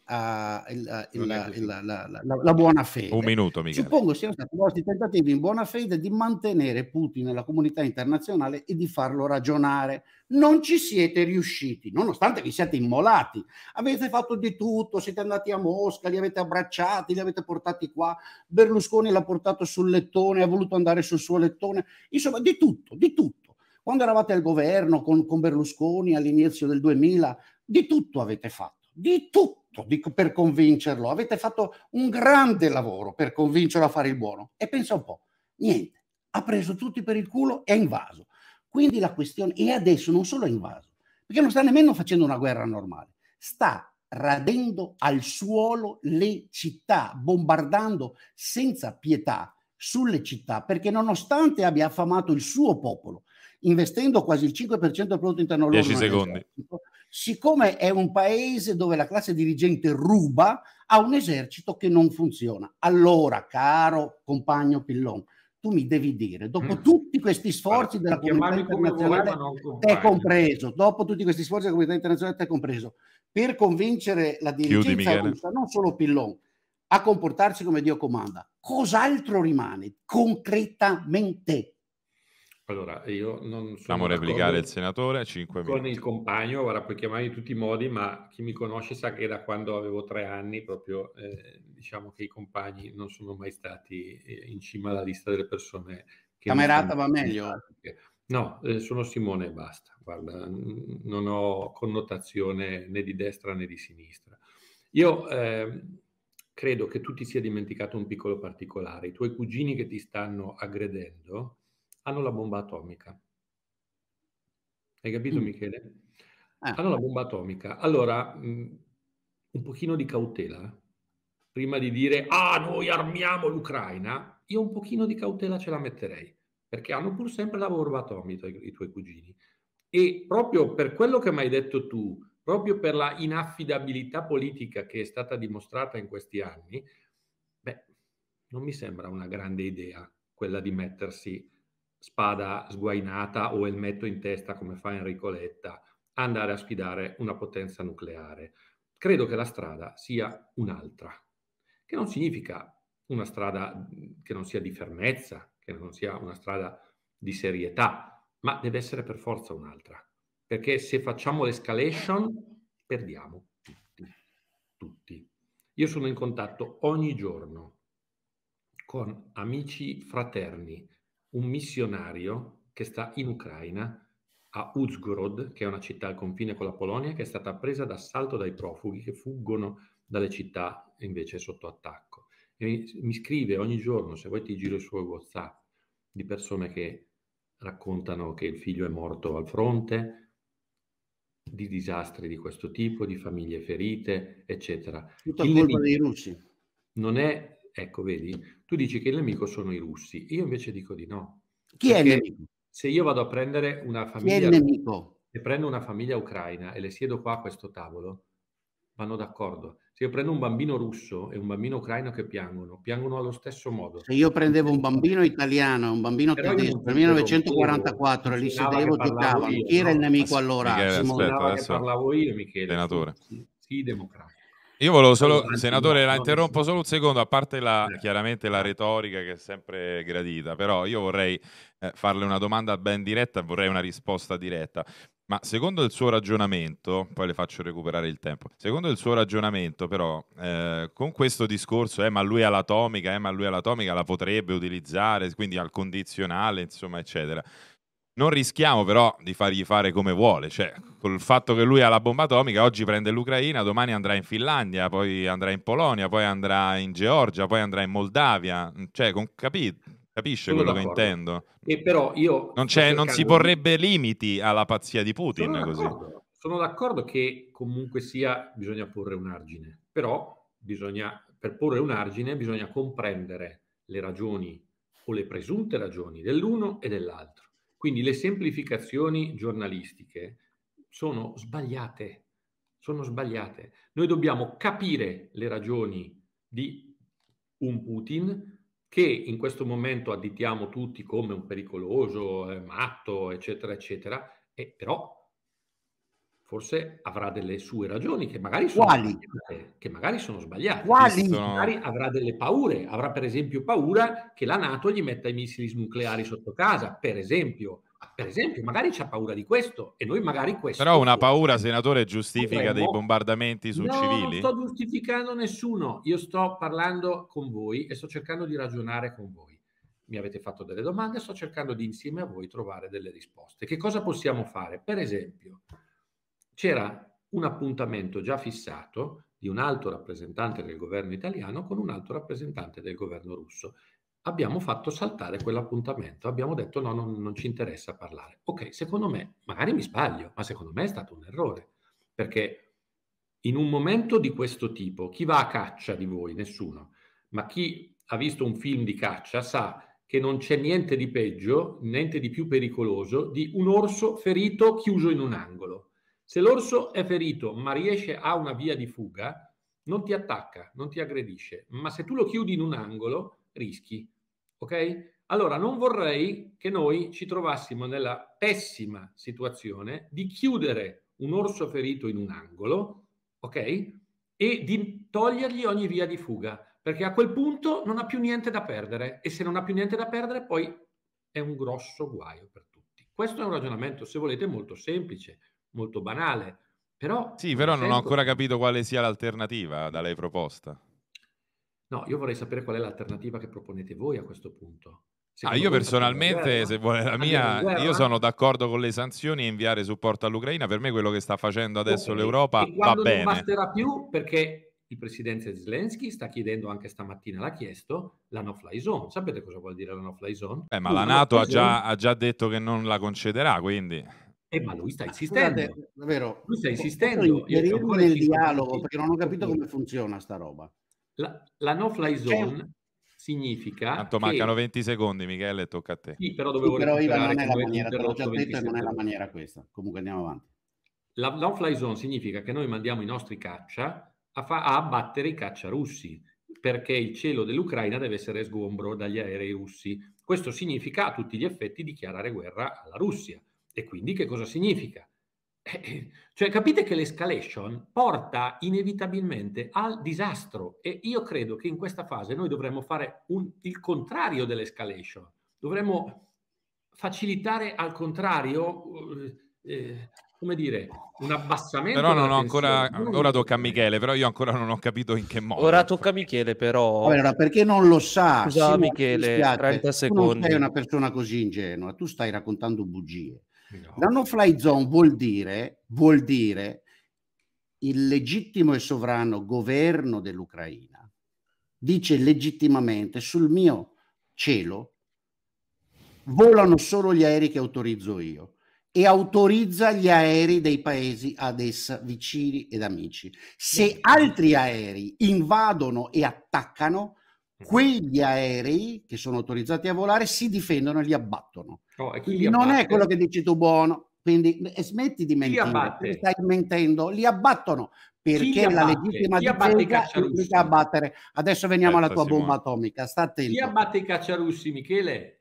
uh, il, il, il, la, la, la, buona fede. Un minuto, Michele. Suppongo siano stati vostri tentativi in buona fede di mantenere Putin nella comunità internazionale e di farlo ragionare. Non ci siete riusciti, nonostante vi siate immolati. Avete fatto di tutto, siete andati a Mosca, li avete abbracciati, li avete portati qua. Berlusconi l'ha portato sul lettone, ha voluto andare sul suo lettone. Insomma, di tutto, di tutto quando eravate al governo con, con, Berlusconi all'inizio del 2000, di tutto avete fatto di tutto di, per convincerlo. Avete fatto un grande lavoro per convincerlo a fare il buono. E pensa un po', niente, ha preso tutti per il culo e ha invaso. Quindi la questione, e adesso non solo ha invaso, perché non sta nemmeno facendo una guerra normale, sta radendo al suolo le città, bombardando senza pietà sulle città, perché nonostante abbia affamato il suo popolo, investendo quasi il 5% del prodotto interno lordo. 10 secondi. Esercito, siccome è un paese dove la classe dirigente ruba, ha un esercito che non funziona. Allora, caro compagno Pillon, tu mi devi dire, dopo mm. tutti questi sforzi della comunità internazionale, te compreso, dopo tutti questi sforzi della comunità internazionale, te compreso, per convincere la dirigenza Chiudi, russa, non solo Pillon, a comportarsi come Dio comanda, cos'altro rimane concretamente? Allora, io non sono... Andiamo a il senatore, 5 minuti. Con il compagno, ora puoi chiamare in tutti i modi, ma chi mi conosce sa che da quando avevo tre anni proprio eh, diciamo che i compagni non sono mai stati eh, in cima alla lista delle persone che... Camerata va meglio? No, eh, sono Simone e basta, guarda, non ho connotazione né di destra né di sinistra. Io eh, credo che tu ti sia dimenticato un piccolo particolare, i tuoi cugini che ti stanno aggredendo hanno la bomba atomica. Hai capito mm. Michele? Ah. Hanno la bomba atomica. Allora, mh, mm, un pochino di cautela. Prima di dire, ah, noi armiamo l'Ucraina, io un pochino di cautela ce la metterei, perché hanno pur sempre la bomba atomica i, i tuoi cugini. E proprio per quello che mi hai detto tu, proprio per la inaffidabilità politica che è stata dimostrata in questi anni, beh, non mi sembra una grande idea quella di mettersi spada sguainata o elmetto in testa come fa Enrico Letta andare a sfidare una potenza nucleare. Credo che la strada sia un'altra, che non significa una strada che non sia di fermezza, che non sia una strada di serietà, ma deve essere per forza un'altra, perché se facciamo l'escalation perdiamo tutti, tutti. Io sono in contatto ogni giorno con amici fraterni un missionario che sta in Ucraina, a Uzgorod, che è una città al confine con la Polonia, che è stata presa d'assalto dai profughi che fuggono dalle città invece sotto attacco. E mi, scrive ogni giorno, se vuoi ti giro il suo WhatsApp, di persone che raccontano che il figlio è morto al fronte, di disastri di questo tipo, di famiglie ferite, eccetera. Tutta il colpa dei russi. Non è Ecco, vedi, tu dici che il nemico sono i russi, io invece dico di no. Chi è il nemico? Se io vado a prendere una famiglia... E prendo una famiglia ucraina e le siedo qua a questo tavolo, vanno d'accordo. Se io prendo un bambino russo e un bambino ucraino che piangono, piangono allo stesso modo. Se io prendevo un bambino italiano e un bambino Però tedesco nel 1944 e li sedevo, giocavano, chi era il nemico allora? Michele, aspetta, adesso. parlavo io, Michele. Senatore. Sì, sì, democratico. Io volevo solo, senatore, la interrompo solo un secondo, a parte la, eh. chiaramente la retorica che è sempre gradita, però io vorrei eh, farle una domanda ben diretta e vorrei una risposta diretta. Ma secondo il suo ragionamento, poi le faccio recuperare il tempo, secondo il suo ragionamento però, eh, con questo discorso, eh, ma lui ha l'atomica, eh, ma lui ha l'atomica, la potrebbe utilizzare, quindi al condizionale, insomma, eccetera, non rischiamo però di fargli fare come vuole, cioè col fatto che lui ha la bomba atomica, oggi prende l'Ucraina, domani andrà in Finlandia, poi andrà in Polonia, poi andrà in Georgia, poi andrà in Moldavia, cioè con, capi, capisce sono quello d'accordo. che intendo? E però io non, c'è, non si porrebbe di... limiti alla pazzia di Putin sono così. D'accordo. Sono d'accordo che comunque sia bisogna porre un argine, però bisogna, per porre un argine bisogna comprendere le ragioni o le presunte ragioni dell'uno e dell'altro quindi le semplificazioni giornalistiche sono sbagliate, sono sbagliate. Noi dobbiamo capire le ragioni di un Putin che in questo momento additiamo tutti come un pericoloso, eh, matto, eccetera, eccetera, e però forse avrà delle sue ragioni che magari sono, Quali? Sbagliate, che magari sono sbagliate. Quali? Magari avrà delle paure, avrà per esempio paura che la Nato gli metta i missili nucleari sotto casa, per esempio. Per esempio, magari c'ha paura di questo e noi magari questo. Però una paura, senatore, giustifica potremmo... dei bombardamenti su no, civili? Non sto giustificando nessuno, io sto parlando con voi e sto cercando di ragionare con voi. Mi avete fatto delle domande, sto cercando di insieme a voi trovare delle risposte. Che cosa possiamo fare? Per esempio, c'era un appuntamento già fissato di un alto rappresentante del governo italiano con un alto rappresentante del governo russo. Abbiamo fatto saltare quell'appuntamento, abbiamo detto no, non, non ci interessa parlare. Ok, secondo me, magari mi sbaglio, ma secondo me è stato un errore, perché in un momento di questo tipo, chi va a caccia di voi? Nessuno, ma chi ha visto un film di caccia sa che non c'è niente di peggio, niente di più pericoloso di un orso ferito chiuso in un angolo se l'orso è ferito ma riesce a una via di fuga, non ti attacca, non ti aggredisce, ma se tu lo chiudi in un angolo, rischi. Ok? Allora, non vorrei che noi ci trovassimo nella pessima situazione di chiudere un orso ferito in un angolo, ok? E di togliergli ogni via di fuga, perché a quel punto non ha più niente da perdere e se non ha più niente da perdere poi è un grosso guaio per tutti. Questo è un ragionamento, se volete, molto semplice molto banale. Però, sì, però non, non ho ancora capito quale sia l'alternativa da lei proposta. No, io vorrei sapere qual è l'alternativa che proponete voi a questo punto. Ah, io personalmente, se vuole la mia, io sono d'accordo con le sanzioni e inviare supporto all'Ucraina. Per me quello che sta facendo adesso okay. l'Europa va bene. Non basterà più perché il presidente Zelensky sta chiedendo anche stamattina, l'ha chiesto, la no-fly zone. Sapete cosa vuol dire la no-fly zone? Beh, ma uh, la Nato ha già, ha già detto che non la concederà, quindi... Eh, ma lui sta insistendo. Scusate, davvero. Lui sta insistendo. Io nel dialogo, perché non ho capito come funziona sta roba. La, la no fly zone significa. Tanto che... mancano 20 secondi, Michele, tocca a te. Sì, però dovevo sì, però Iva non è la maniera, te l'ho già detto, non è la maniera questa. Comunque andiamo avanti. La no fly zone significa che noi mandiamo i nostri caccia a, fa- a abbattere i caccia russi perché il cielo dell'Ucraina deve essere sgombro dagli aerei russi. Questo significa a tutti gli effetti dichiarare guerra alla Russia e quindi che cosa significa? Eh, eh, cioè capite che l'escalation porta inevitabilmente al disastro e io credo che in questa fase noi dovremmo fare un, il contrario dell'escalation, dovremmo facilitare al contrario eh, eh come dire, un abbassamento. Però non ho ancora. Ora tocca a Michele, però io ancora non ho capito in che modo. Ora tocca a Michele, però. Allora, perché non lo sa? Scusa, sì, Michele, 30 secondi. Tu non sei una persona così ingenua, tu stai raccontando bugie. No. La no fly zone vuol dire, vuol dire il legittimo e sovrano governo dell'Ucraina dice legittimamente sul mio cielo volano solo gli aerei che autorizzo io e autorizza gli aerei dei paesi ad essa vicini ed amici. Se altri aerei invadono e attaccano, Mhm. quegli aerei che sono autorizzati a volare si difendono e li abbattono. Oh, e li non abbatte? è quello che dici tu buono, quindi eh, smetti di mentire, stai mentendo, li abbattono perché li la legittima difesa implica abbattere. Adesso veniamo Aspetta, alla certo, tua Simone. bomba atomica, sta attento. Chi abbatte i cacciarussi, Michele?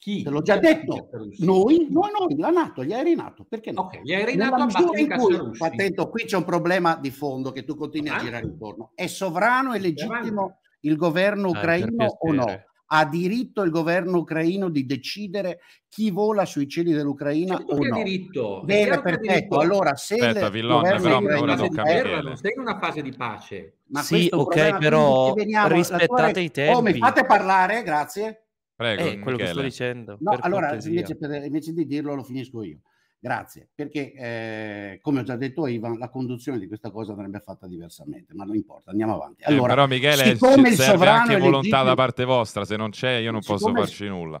Chi? Te l'ho già detto, noi, noi, noi, la Nato, gli aerei Nato, perché no? Okay, gli aerei Nella Nato in cui, attento, qui c'è un problema di fondo che tu continui a girare intorno, è sovrano e legittimo il governo ah, ucraino ah, o no? Ha diritto il governo ucraino di decidere chi vola sui cieli dell'Ucraina certo o no? Ha diritto. Bene, perfetto. Allora, se Aspetta, il però, però di guerra, sei in una fase di pace. Ma sì, ok, però veniamo, rispettate tua... i tempi. Oh, mi fate parlare, grazie. Prego, eh, quello che sto dicendo. No, allora, invece, per, invece di dirlo lo finisco io. Grazie, perché eh, come ho già detto Ivan, la conduzione di questa cosa andrebbe fatta diversamente, ma non importa, andiamo avanti. Eh, allora, eh, però Michele, siccome serve anche volontà da parte vostra, se non c'è io non posso farci nulla.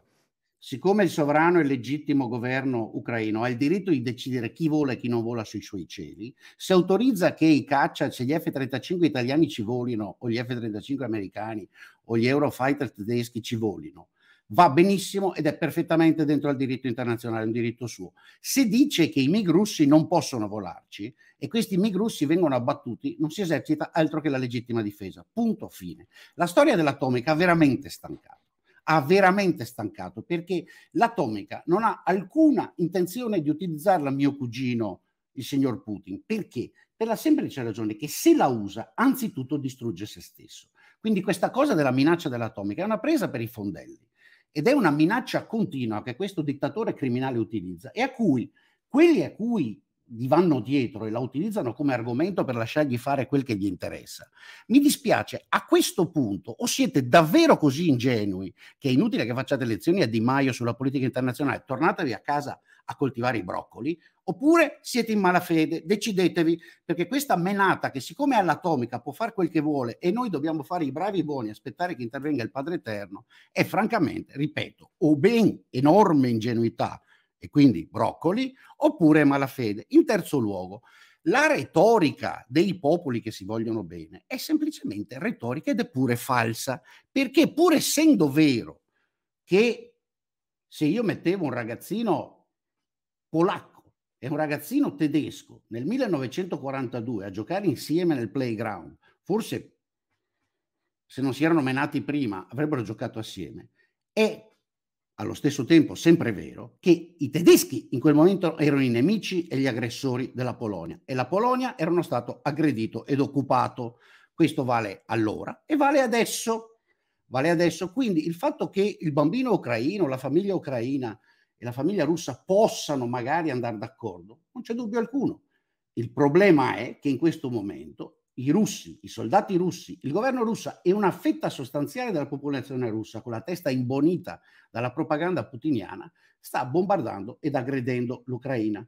Siccome il sovrano e legittimo governo ucraino ha il diritto di decidere chi vola e chi non vola sui suoi cieli, se autorizza che i caccia, se gli F-35 italiani ci volino, o gli F-35 americani, o gli Eurofighter tedeschi ci volino, va benissimo ed è perfettamente dentro al diritto internazionale, un diritto suo. Se dice che i MiG russi non possono volarci e questi MiG russi vengono abbattuti, non si esercita altro che la legittima difesa. Punto fine. La storia dell'atomica ha veramente stancato. Ha veramente stancato perché l'atomica non ha alcuna intenzione di utilizzarla mio cugino, il signor Putin. Perché? Per la semplice ragione che se la usa, anzitutto distrugge se stesso. Quindi questa cosa della minaccia dell'atomica è una presa per i fondelli ed è una minaccia continua che questo dittatore criminale utilizza e a cui quelli a cui gli vanno dietro e la utilizzano come argomento per lasciargli fare quel che gli interessa. Mi dispiace, a questo punto o siete davvero così ingenui che è inutile che facciate lezioni a Di Maio sulla politica internazionale, tornatevi a casa a coltivare i broccoli, oppure siete in malafede, decidetevi, perché questa menata che siccome è all'atomica può fare quel che vuole e noi dobbiamo fare i bravi e buoni, aspettare che intervenga il Padre Eterno, è francamente, ripeto, o ben enorme ingenuità e quindi broccoli, oppure malafede. In terzo luogo, la retorica dei popoli che si vogliono bene è semplicemente retorica ed è pure falsa, perché pur essendo vero che se io mettevo un ragazzino polacco e un ragazzino tedesco nel 1942 a giocare insieme nel playground, forse se non si erano menati prima avrebbero giocato assieme, è allo stesso tempo sempre vero che i tedeschi in quel momento erano i nemici e gli aggressori della Polonia e la Polonia erano stato aggredito ed occupato. Questo vale allora e vale adesso. Vale adesso. Quindi il fatto che il bambino ucraino, la famiglia ucraina e la famiglia russa possano magari andare d'accordo, non c'è dubbio alcuno. Il problema è che in questo momento i russi, i soldati russi, il governo russo e una fetta sostanziale della popolazione russa, con la testa imbonita dalla propaganda putiniana, sta bombardando ed aggredendo l'Ucraina.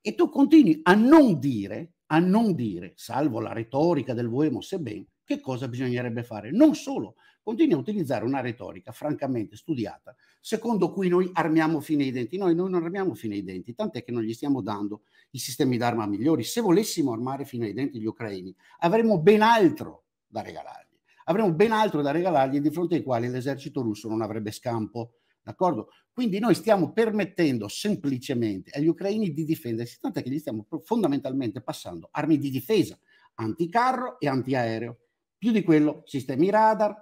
E tu continui a non dire, a non dire, salvo la retorica del Voemo, sebbene, che cosa bisognerebbe fare. Non solo, continui a utilizzare una retorica francamente studiata, secondo cui noi armiamo fine ai denti. Noi, noi non armiamo fine ai denti, tant'è che non gli stiamo dando i sistemi d'arma migliori. Se volessimo armare fino ai denti gli ucraini, avremmo ben altro da regalargli. Avremmo ben altro da regalargli di fronte ai quali l'esercito russo non avrebbe scampo. D'accordo? Quindi noi stiamo permettendo semplicemente agli ucraini di difendersi, tanto che gli stiamo fondamentalmente passando armi di difesa, anticarro e antiaereo. Più di quello, sistemi radar,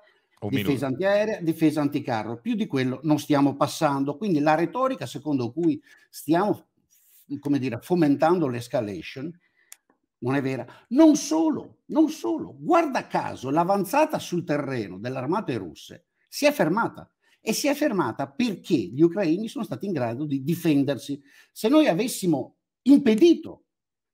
difesa antiaerea, difesa anticarro. Più di quello non stiamo passando. Quindi la retorica secondo cui stiamo come dire, fomentando l'escalation non è vera. Non solo, non solo. Guarda caso, l'avanzata sul terreno delle armate russe si è fermata e si è fermata perché gli ucraini sono stati in grado di difendersi. Se noi avessimo impedito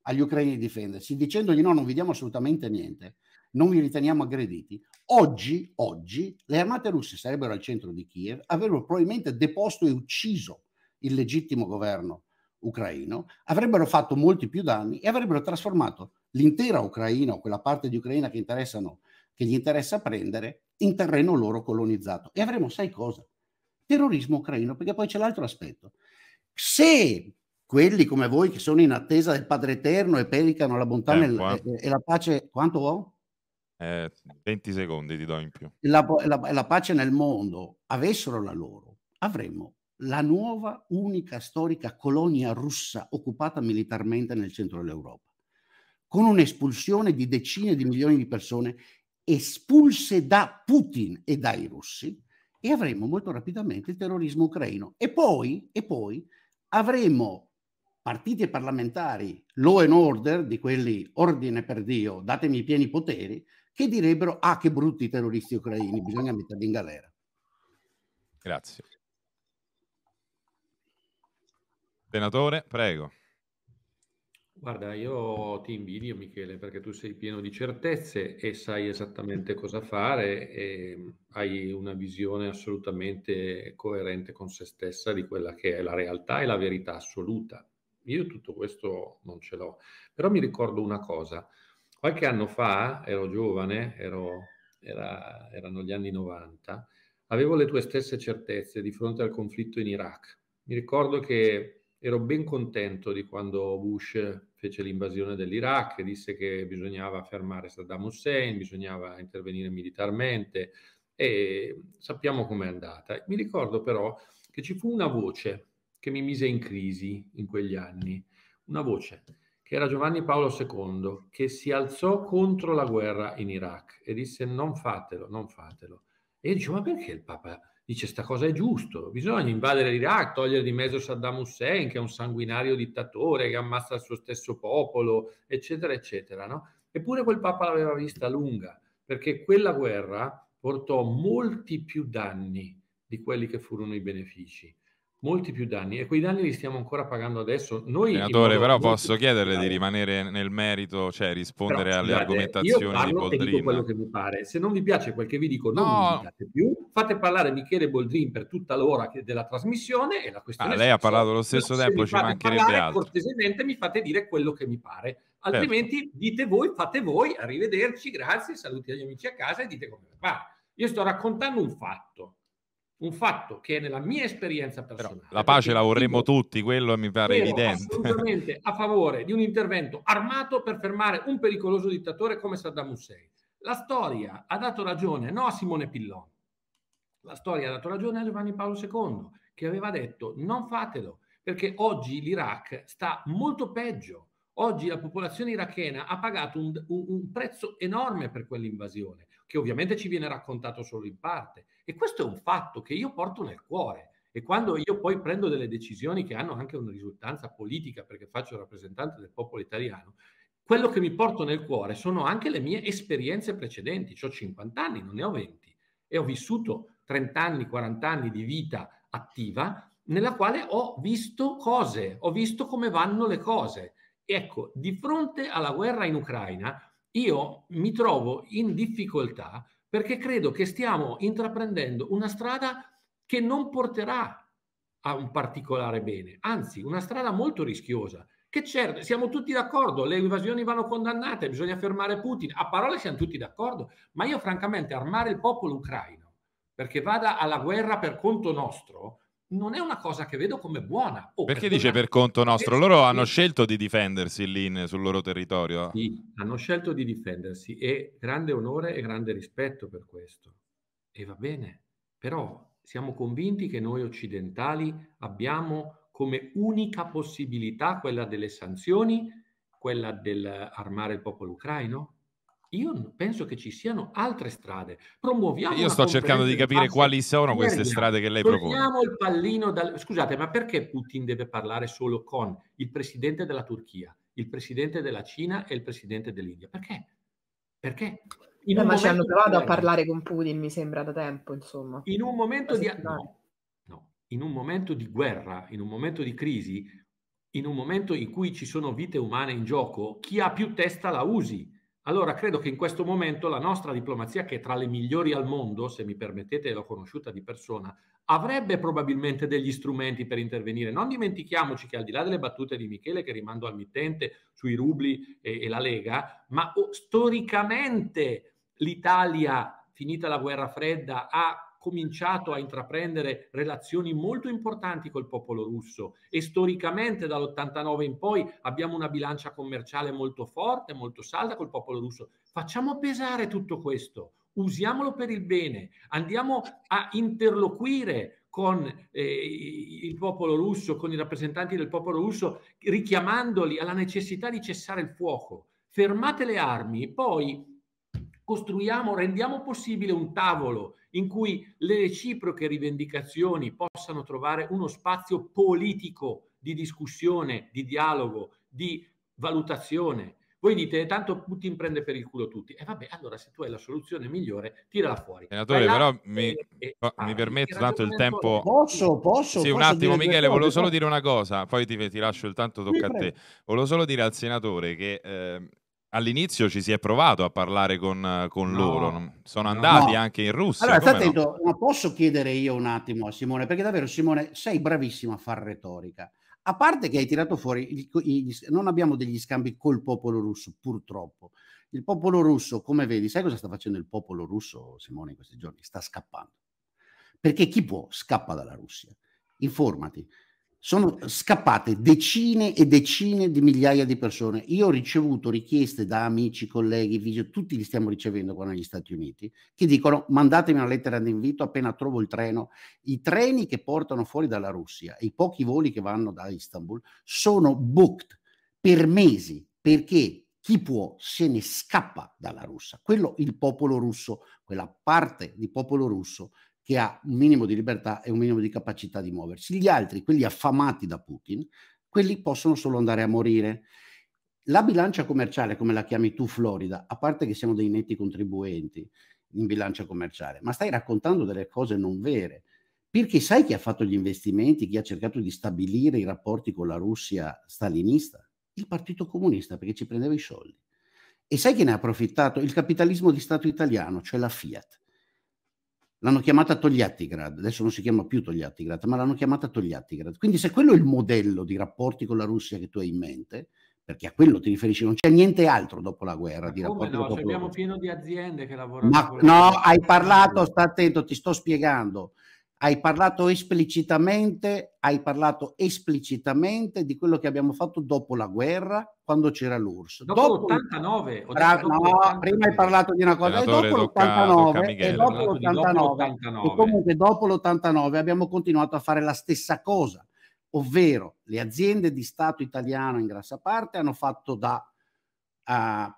agli ucraini di difendersi dicendogli no, non vi diamo assolutamente niente, non vi riteniamo aggrediti, oggi, oggi le armate russe sarebbero al centro di Kiev, avrebbero probabilmente deposto e ucciso il legittimo governo ucraino, avrebbero fatto molti più danni e avrebbero trasformato l'intera Ucraina quella parte di Ucraina che, interessano, che gli interessa prendere in terreno loro colonizzato. E avremo, sai cosa? Terrorismo ucraino, perché poi c'è l'altro aspetto. Se quelli come voi che sono in attesa del Padre Eterno e pericano la bontà Tempo, eh, nel, e, eh, e la pace, quanto ho? Eh, 20 secondi ti do in più. La, la, la pace nel mondo avessero la loro, avremmo la nuova unica storica colonia russa occupata militarmente nel centro dell'Europa, con un'espulsione di decine di milioni di persone espulse da Putin e dai russi, e avremo molto rapidamente il terrorismo ucraino. E poi, e poi avremo partiti e parlamentari, law and order, di quelli ordine per Dio, datemi i pieni poteri, che direbbero ah che brutti i terroristi ucraini, bisogna metterli in galera. Grazie. Senatore, prego. Guarda, io ti invidio Michele perché tu sei pieno di certezze e sai esattamente cosa fare e hai una visione assolutamente coerente con se stessa di quella che è la realtà e la verità assoluta. Io tutto questo non ce l'ho, però mi ricordo una cosa. Qualche anno fa, ero giovane, ero, era, erano gli anni 90, avevo le tue stesse certezze di fronte al conflitto in Iraq. Mi ricordo che ero ben contento di quando Bush fece l'invasione dell'Iraq, disse che bisognava fermare Saddam Hussein, bisognava intervenire militarmente e sappiamo com'è andata. Mi ricordo però che ci fu una voce che mi mise in crisi in quegli anni, una voce che era Giovanni Paolo II, che si alzò contro la guerra in Iraq e disse non fatelo, non fatelo. E io dicevo, ma perché il Papa dice questa cosa è giusto, bisogna invadere l'Iraq, togliere di mezzo Saddam Hussein, che è un sanguinario dittatore che ammazza il suo stesso popolo, eccetera, eccetera. No? Eppure quel Papa l'aveva vista lunga, perché quella guerra portò molti più danni di quelli che furono i benefici molti più danni e quei danni li stiamo ancora pagando adesso. Noi, Senatore, però posso chiederle di rimanere nel merito, cioè rispondere però, alle scusate, argomentazioni io parlo di Boldrin. Dico quello che mi pare. Se non vi piace quel che vi dico, non no. mi più. Fate parlare Michele Boldrin per tutta l'ora della trasmissione e la questione ah, lei ha parlato allo stesso se tempo, se ci mancherebbe parlare, altro. Cortesemente mi fate dire quello che mi pare. Certo. Altrimenti certo. dite voi, fate voi, arrivederci, grazie, saluti agli amici a casa e dite come va. Io sto raccontando un fatto un fatto che nella mia esperienza personale... Però la pace la vorremmo tutti, quello mi pare evidente. Assolutamente a favore di un intervento armato per fermare un pericoloso dittatore come Saddam Hussein. La storia ha dato ragione, no a Simone Pillon, la storia ha dato ragione a Giovanni Paolo II, che aveva detto non fatelo, perché oggi l'Iraq sta molto peggio. Oggi la popolazione irachena ha pagato un, un, un prezzo enorme per quell'invasione, che ovviamente ci viene raccontato solo in parte e questo è un fatto che io porto nel cuore. E quando io poi prendo delle decisioni che hanno anche una risultanza politica, perché faccio il rappresentante del popolo italiano, quello che mi porto nel cuore sono anche le mie esperienze precedenti. Ho 50 anni, non ne ho 20, e ho vissuto 30 anni, 40 anni di vita attiva nella quale ho visto cose, ho visto come vanno le cose. E Ecco, di fronte alla guerra in Ucraina, io mi trovo in difficoltà perché credo che stiamo intraprendendo una strada che non porterà a un particolare bene, anzi una strada molto rischiosa, che certo, siamo tutti d'accordo, le invasioni vanno condannate, bisogna fermare Putin, a parole siamo tutti d'accordo, ma io francamente armare il popolo ucraino perché vada alla guerra per conto nostro non è una cosa che vedo come buona. Oh, Perché dice per conto nostro? Loro hanno scelto di difendersi lì sul loro territorio. Sì, hanno scelto di difendersi e grande onore e grande rispetto per questo. E va bene, però siamo convinti che noi occidentali abbiamo come unica possibilità quella delle sanzioni, quella dell'armare il popolo ucraino? Io penso che ci siano altre strade. Promuoviamo. Io sto cercando di capire bassa. quali sono queste strade che lei propone. il pallino dal... Scusate, ma perché Putin deve parlare solo con il presidente della Turchia, il presidente della Cina e il presidente dell'India? Perché? Perché? In eh, ma ci hanno provato a parlare con Putin, mi sembra da tempo, insomma. In un momento di no, no, in un momento di guerra, in un momento di crisi, in un momento in cui ci sono vite umane in gioco, chi ha più testa la usi allora credo che in questo momento la nostra diplomazia, che è tra le migliori al mondo, se mi permettete, l'ho conosciuta di persona, avrebbe probabilmente degli strumenti per intervenire. Non dimentichiamoci che al di là delle battute di Michele che rimando al mittente sui rubli e, e la Lega, ma oh, storicamente l'Italia, finita la guerra fredda, ha cominciato a intraprendere relazioni molto importanti col popolo russo e storicamente dall'89 in poi abbiamo una bilancia commerciale molto forte, molto salda col popolo russo. Facciamo pesare tutto questo, usiamolo per il bene, andiamo a interloquire con eh, il popolo russo, con i rappresentanti del popolo russo, richiamandoli alla necessità di cessare il fuoco. Fermate le armi, poi costruiamo, rendiamo possibile un tavolo in cui le reciproche rivendicazioni possano trovare uno spazio politico di discussione, di dialogo, di valutazione. Voi dite, tanto Putin prende per il culo tutti. E eh vabbè, allora se tu hai la soluzione migliore, tirala fuori. Senatore, là, però mi, e, ah, mi permetto tanto il tempo... Posso, posso? Sì, posso un attimo Michele, volevo solo dire una cosa, poi ti, ti lascio il tanto tocca sì, a te. Volevo solo dire al senatore che... Eh, all'inizio ci si è provato a parlare con, con no, loro, sono andati no. anche in Russia. Allora, sta attento, no? posso chiedere io un attimo a Simone, perché davvero Simone sei bravissimo a fare retorica. A parte che hai tirato fuori, il, il, non abbiamo degli scambi col popolo russo, purtroppo. Il popolo russo, come vedi, sai cosa sta facendo il popolo russo, Simone, in questi giorni? Sta scappando. Perché chi può scappa dalla Russia. Informati sono scappate decine e decine di migliaia di persone. Io ho ricevuto richieste da amici, colleghi, video, tutti li stiamo ricevendo qua negli Stati Uniti, che dicono mandatemi una lettera d'invito appena trovo il treno. I treni che portano fuori dalla Russia e i pochi voli che vanno da Istanbul sono booked per mesi perché chi può se ne scappa dalla Russia. Quello il popolo russo, quella parte di popolo russo che ha un minimo di libertà e un minimo di capacità di muoversi. Gli altri, quelli affamati da Putin, quelli possono solo andare a morire. La bilancia commerciale, come la chiami tu Florida, a parte che siamo dei netti contribuenti in bilancia commerciale, ma stai raccontando delle cose non vere, perché sai chi ha fatto gli investimenti, chi ha cercato di stabilire i rapporti con la Russia stalinista? Il Partito Comunista, perché ci prendeva i soldi. E sai chi ne ha approfittato? Il capitalismo di Stato italiano, cioè la Fiat l'hanno chiamata Togliattigrad, adesso non si chiama più Togliattigrad, ma l'hanno chiamata Togliattigrad. Quindi se quello è il modello di rapporti con la Russia che tu hai in mente, perché a quello ti riferisci, non c'è niente altro dopo la guerra di rapporti no, con cioè, abbiamo pieno di aziende che lavorano. Ma, no, hai parlato, sta attento, ti sto spiegando hai parlato esplicitamente, hai parlato esplicitamente di quello che abbiamo fatto dopo la guerra, quando c'era l'URSS. Dopo, dopo 89, tra, dopo no, 89. prima hai parlato di una cosa, e dopo l'89, e dopo l'89, e comunque dopo l'89 abbiamo continuato a fare la stessa cosa, ovvero le aziende di Stato italiano in grassa parte hanno fatto da uh,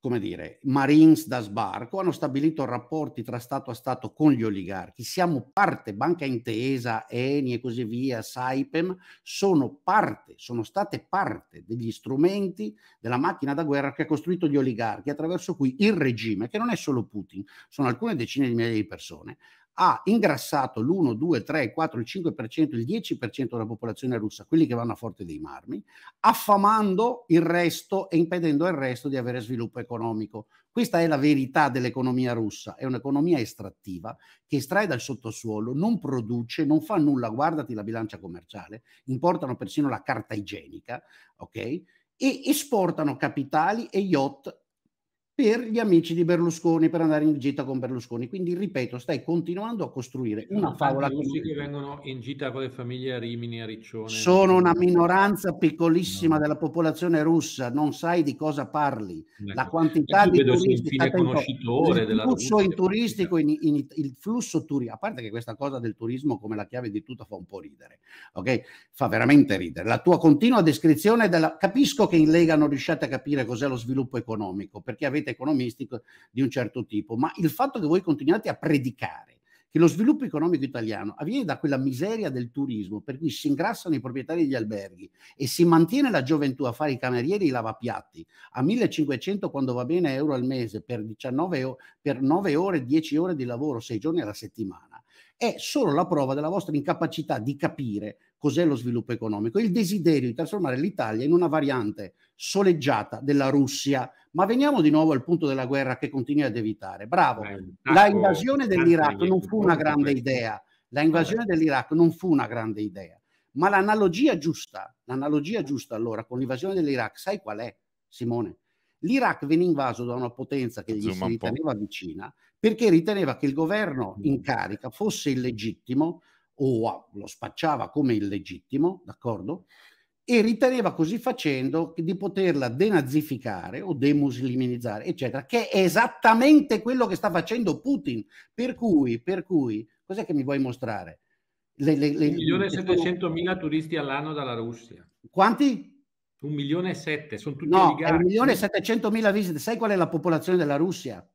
come dire, Marines da sbarco, hanno stabilito rapporti tra Stato a Stato con gli oligarchi, siamo parte, Banca Intesa, Eni e così via, Saipem, sono parte, sono state parte degli strumenti della macchina da guerra che ha costruito gli oligarchi, attraverso cui il regime, che non è solo Putin, sono alcune decine di migliaia di persone, ha ingrassato l'1, 2, 3, 4, il 5%, il 10% della popolazione russa, quelli che vanno a forte dei marmi, affamando il resto e impedendo al resto di avere sviluppo economico. Questa è la verità dell'economia russa, è un'economia estrattiva che estrae dal sottosuolo, non produce, non fa nulla, guardati la bilancia commerciale, importano persino la carta igienica, ok? E esportano capitali e yacht per gli amici di Berlusconi, per andare in gita con Berlusconi. Quindi, ripeto, stai continuando a costruire una favola così. che vengono in gita con le famiglie a Rimini, a Riccione. Sono una minoranza piccolissima no. della popolazione russa, non sai di cosa parli. Ecco. La quantità di turisti... conoscitore il flusso in turistico, in, in, il flusso turistico, a parte che questa cosa del turismo come la chiave di tutto fa un po' ridere, ok? Fa veramente ridere. La tua continua descrizione della... Capisco che in Lega non riusciate a capire cos'è lo sviluppo economico, perché avete corrente economistica di un certo tipo, ma il fatto che voi continuate a predicare che lo sviluppo economico italiano avviene da quella miseria del turismo per cui si ingrassano i proprietari degli alberghi e si mantiene la gioventù a fare i camerieri e i lavapiatti a 1500 quando va bene euro al mese per, 19, per 9 ore, 10 ore di lavoro, 6 giorni alla settimana, è solo la prova della vostra incapacità di capire cos'è lo sviluppo economico, il desiderio di trasformare l'Italia in una variante soleggiata della Russia. Ma veniamo di nuovo al punto della guerra che continui ad evitare. Bravo, la ecco, invasione dell'Iraq non fu una grande idea, la invasione dell'Iraq non fu una grande idea, ma l'analogia giusta, l'analogia giusta allora con l'invasione dell'Iraq, sai qual è, Simone? L'Iraq venne invaso da una potenza che gli si riteneva vicina perché riteneva che il governo mm. in carica fosse illegittimo o lo spacciava come illegittimo, d'accordo? e riteneva così facendo di poterla denazificare o demuslimizzare, eccetera, che è esattamente quello che sta facendo Putin. Per cui, per cui cos'è che mi vuoi mostrare? Le, le, le, 1.700.000 turisti all'anno dalla Russia. Quanti? Un milione e sette, sono tutti no, settecentomila visite. Sai qual è la popolazione della Russia?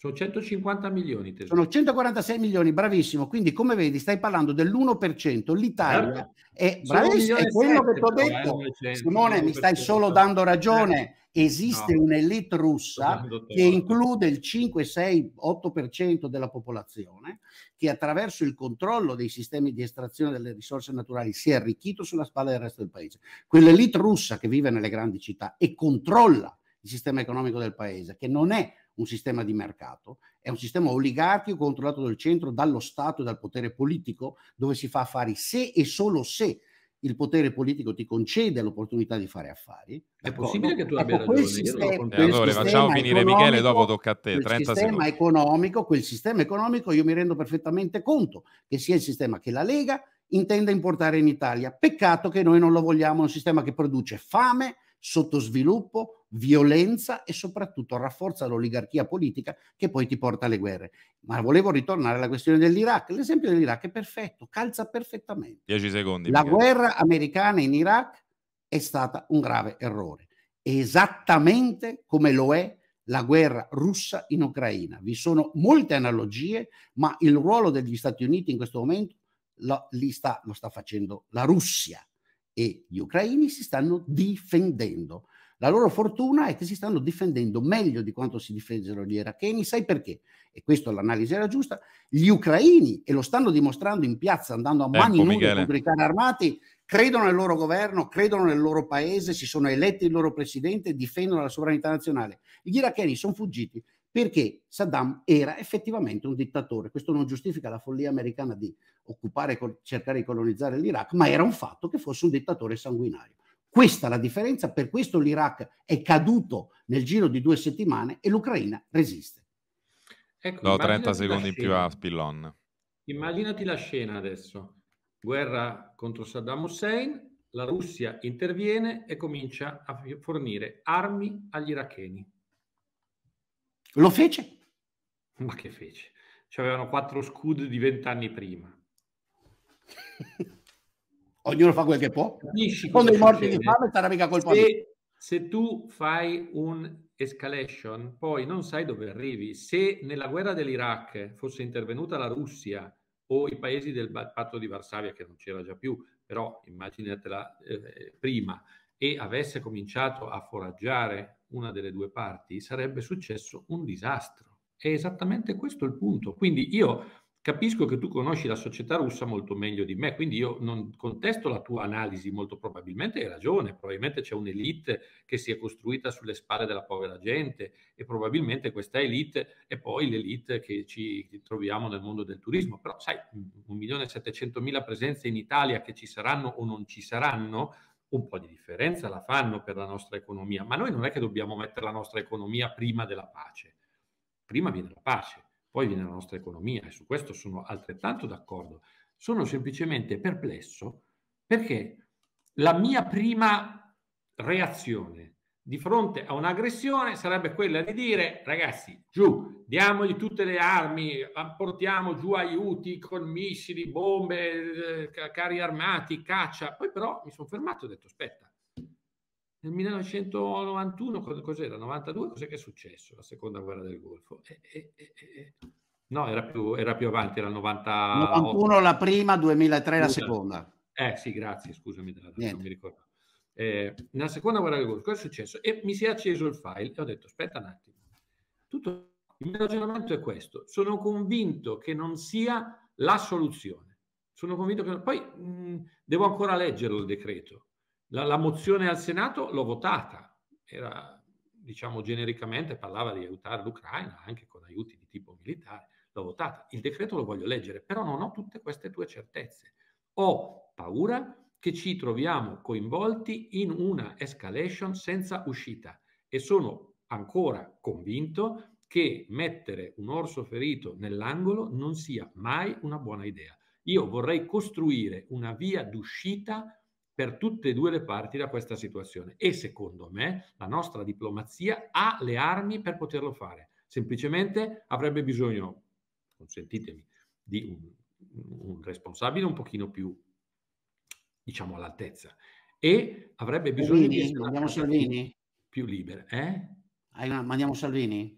Sono 150 milioni. Tesoro. Sono 146 milioni, bravissimo. Quindi, come vedi, stai parlando dell'1%. L'Italia certo. è, bravissimo, è quello 7, che ti ho detto. Eh, Simone, mi stai solo dando ragione. Eh. Esiste no. un'elite russa che include il 5, 6, 8% della popolazione che attraverso il controllo dei sistemi di estrazione delle risorse naturali si è arricchito sulla spalla del resto del paese. Quell'elite russa che vive nelle grandi città e controlla il sistema economico del paese, che non è un sistema di mercato, è un sistema oligarchico controllato dal centro, dallo Stato e dal potere politico, dove si fa affari se e solo se il potere politico ti concede l'opportunità di fare affari. È ecco, possibile che tu abbia ecco, ragione. Sistema, eh, allora, facciamo finire Michele, dopo tocca a te. Quel 30 sistema economico, quel sistema economico, io mi rendo perfettamente conto che sia il sistema che la Lega intende importare in Italia. Peccato che noi non lo vogliamo, è un sistema che produce fame, sottosviluppo, violenza e soprattutto rafforza l'oligarchia politica che poi ti porta alle guerre. Ma volevo ritornare alla questione dell'Iraq. L'esempio dell'Iraq è perfetto, calza perfettamente. 10 secondi. La Michele. guerra americana in Iraq è stata un grave errore, esattamente come lo è la guerra russa in Ucraina. Vi sono molte analogie, ma il ruolo degli Stati Uniti in questo momento lo, sta, lo sta facendo la Russia e gli ucraini si stanno difendendo. La loro fortuna è che si stanno difendendo meglio di quanto si difesero gli iracheni, sai perché? E questa l'analisi era giusta, gli ucraini, e lo stanno dimostrando in piazza andando a ecco, mani ecco, nude contro i carri armati, credono nel loro governo, credono nel loro paese, si sono eletti il loro presidente, difendono la sovranità nazionale. Gli iracheni sono fuggiti perché Saddam era effettivamente un dittatore. Questo non giustifica la follia americana di occupare cercare di colonizzare l'Iraq, ma era un fatto che fosse un dittatore sanguinario. Questa è la differenza, per questo l'Iraq è caduto nel giro di due settimane e l'Ucraina resiste. Ecco, no, 30 secondi in più a Spillon. Immaginati la scena adesso. Guerra contro Saddam Hussein, la Russia interviene e comincia a fornire armi agli iracheni. Lo fece? Ma che fece? Ci avevano quattro scudi di vent'anni prima. [laughs] Ognuno fa quel che può. Con dei morti di fame sarà mica colpa se, mia. Se tu fai un'escalation, poi non sai dove arrivi. Se nella guerra dell'Iraq fosse intervenuta la Russia o i paesi del patto di Varsavia, che non c'era già più, però immaginatela eh, prima, e avesse cominciato a foraggiare una delle due parti, sarebbe successo un disastro. È esattamente questo il punto. Quindi io Capisco che tu conosci la società russa molto meglio di me, quindi io non contesto la tua analisi, molto probabilmente hai ragione, probabilmente c'è un'elite che si è costruita sulle spalle della povera gente e probabilmente questa elite è poi l'elite che ci troviamo nel mondo del turismo, però sai, 1.700.000 presenze in Italia che ci saranno o non ci saranno, un po' di differenza la fanno per la nostra economia, ma noi non è che dobbiamo mettere la nostra economia prima della pace, prima viene la pace poi viene la nostra economia e su questo sono altrettanto d'accordo. Sono semplicemente perplesso perché la mia prima reazione di fronte a un'aggressione sarebbe quella di dire ragazzi giù, diamogli tutte le armi, portiamo giù aiuti con missili, bombe, eh, carri armati, caccia. Poi però mi sono fermato e ho detto aspetta, nel 1991, cos'era? 92? Cos'è che è successo? La seconda guerra del Golfo. Eh, eh, eh, eh, eh. no, era più, era più, avanti, era il 91 la prima, 2003 la seconda. Eh sì, grazie, scusami, della, non mi ricordo. Eh, nella seconda guerra del Golfo, cosa è successo? E mi si è acceso il file e ho detto, aspetta un attimo. Tutto il mio ragionamento è questo. Sono convinto che non sia la soluzione. Sono convinto che... Poi mh, devo ancora leggerlo il decreto la, la mozione al Senato l'ho votata, era, diciamo genericamente, parlava di aiutare l'Ucraina anche con aiuti di tipo militare, l'ho votata. Il decreto lo voglio leggere, però non ho tutte queste tue certezze. Ho paura che ci troviamo coinvolti in una escalation senza uscita e sono ancora convinto che mettere un orso ferito nell'angolo non sia mai una buona idea. Io vorrei costruire una via d'uscita per tutte e due le parti da questa situazione. E secondo me la nostra diplomazia ha le armi per poterlo fare. Semplicemente avrebbe bisogno, consentitemi, di un, un responsabile un pochino più, diciamo, all'altezza. E avrebbe bisogno Salvini, di... Mandiamo Salvini? Più libera. Eh? Mandiamo Salvini?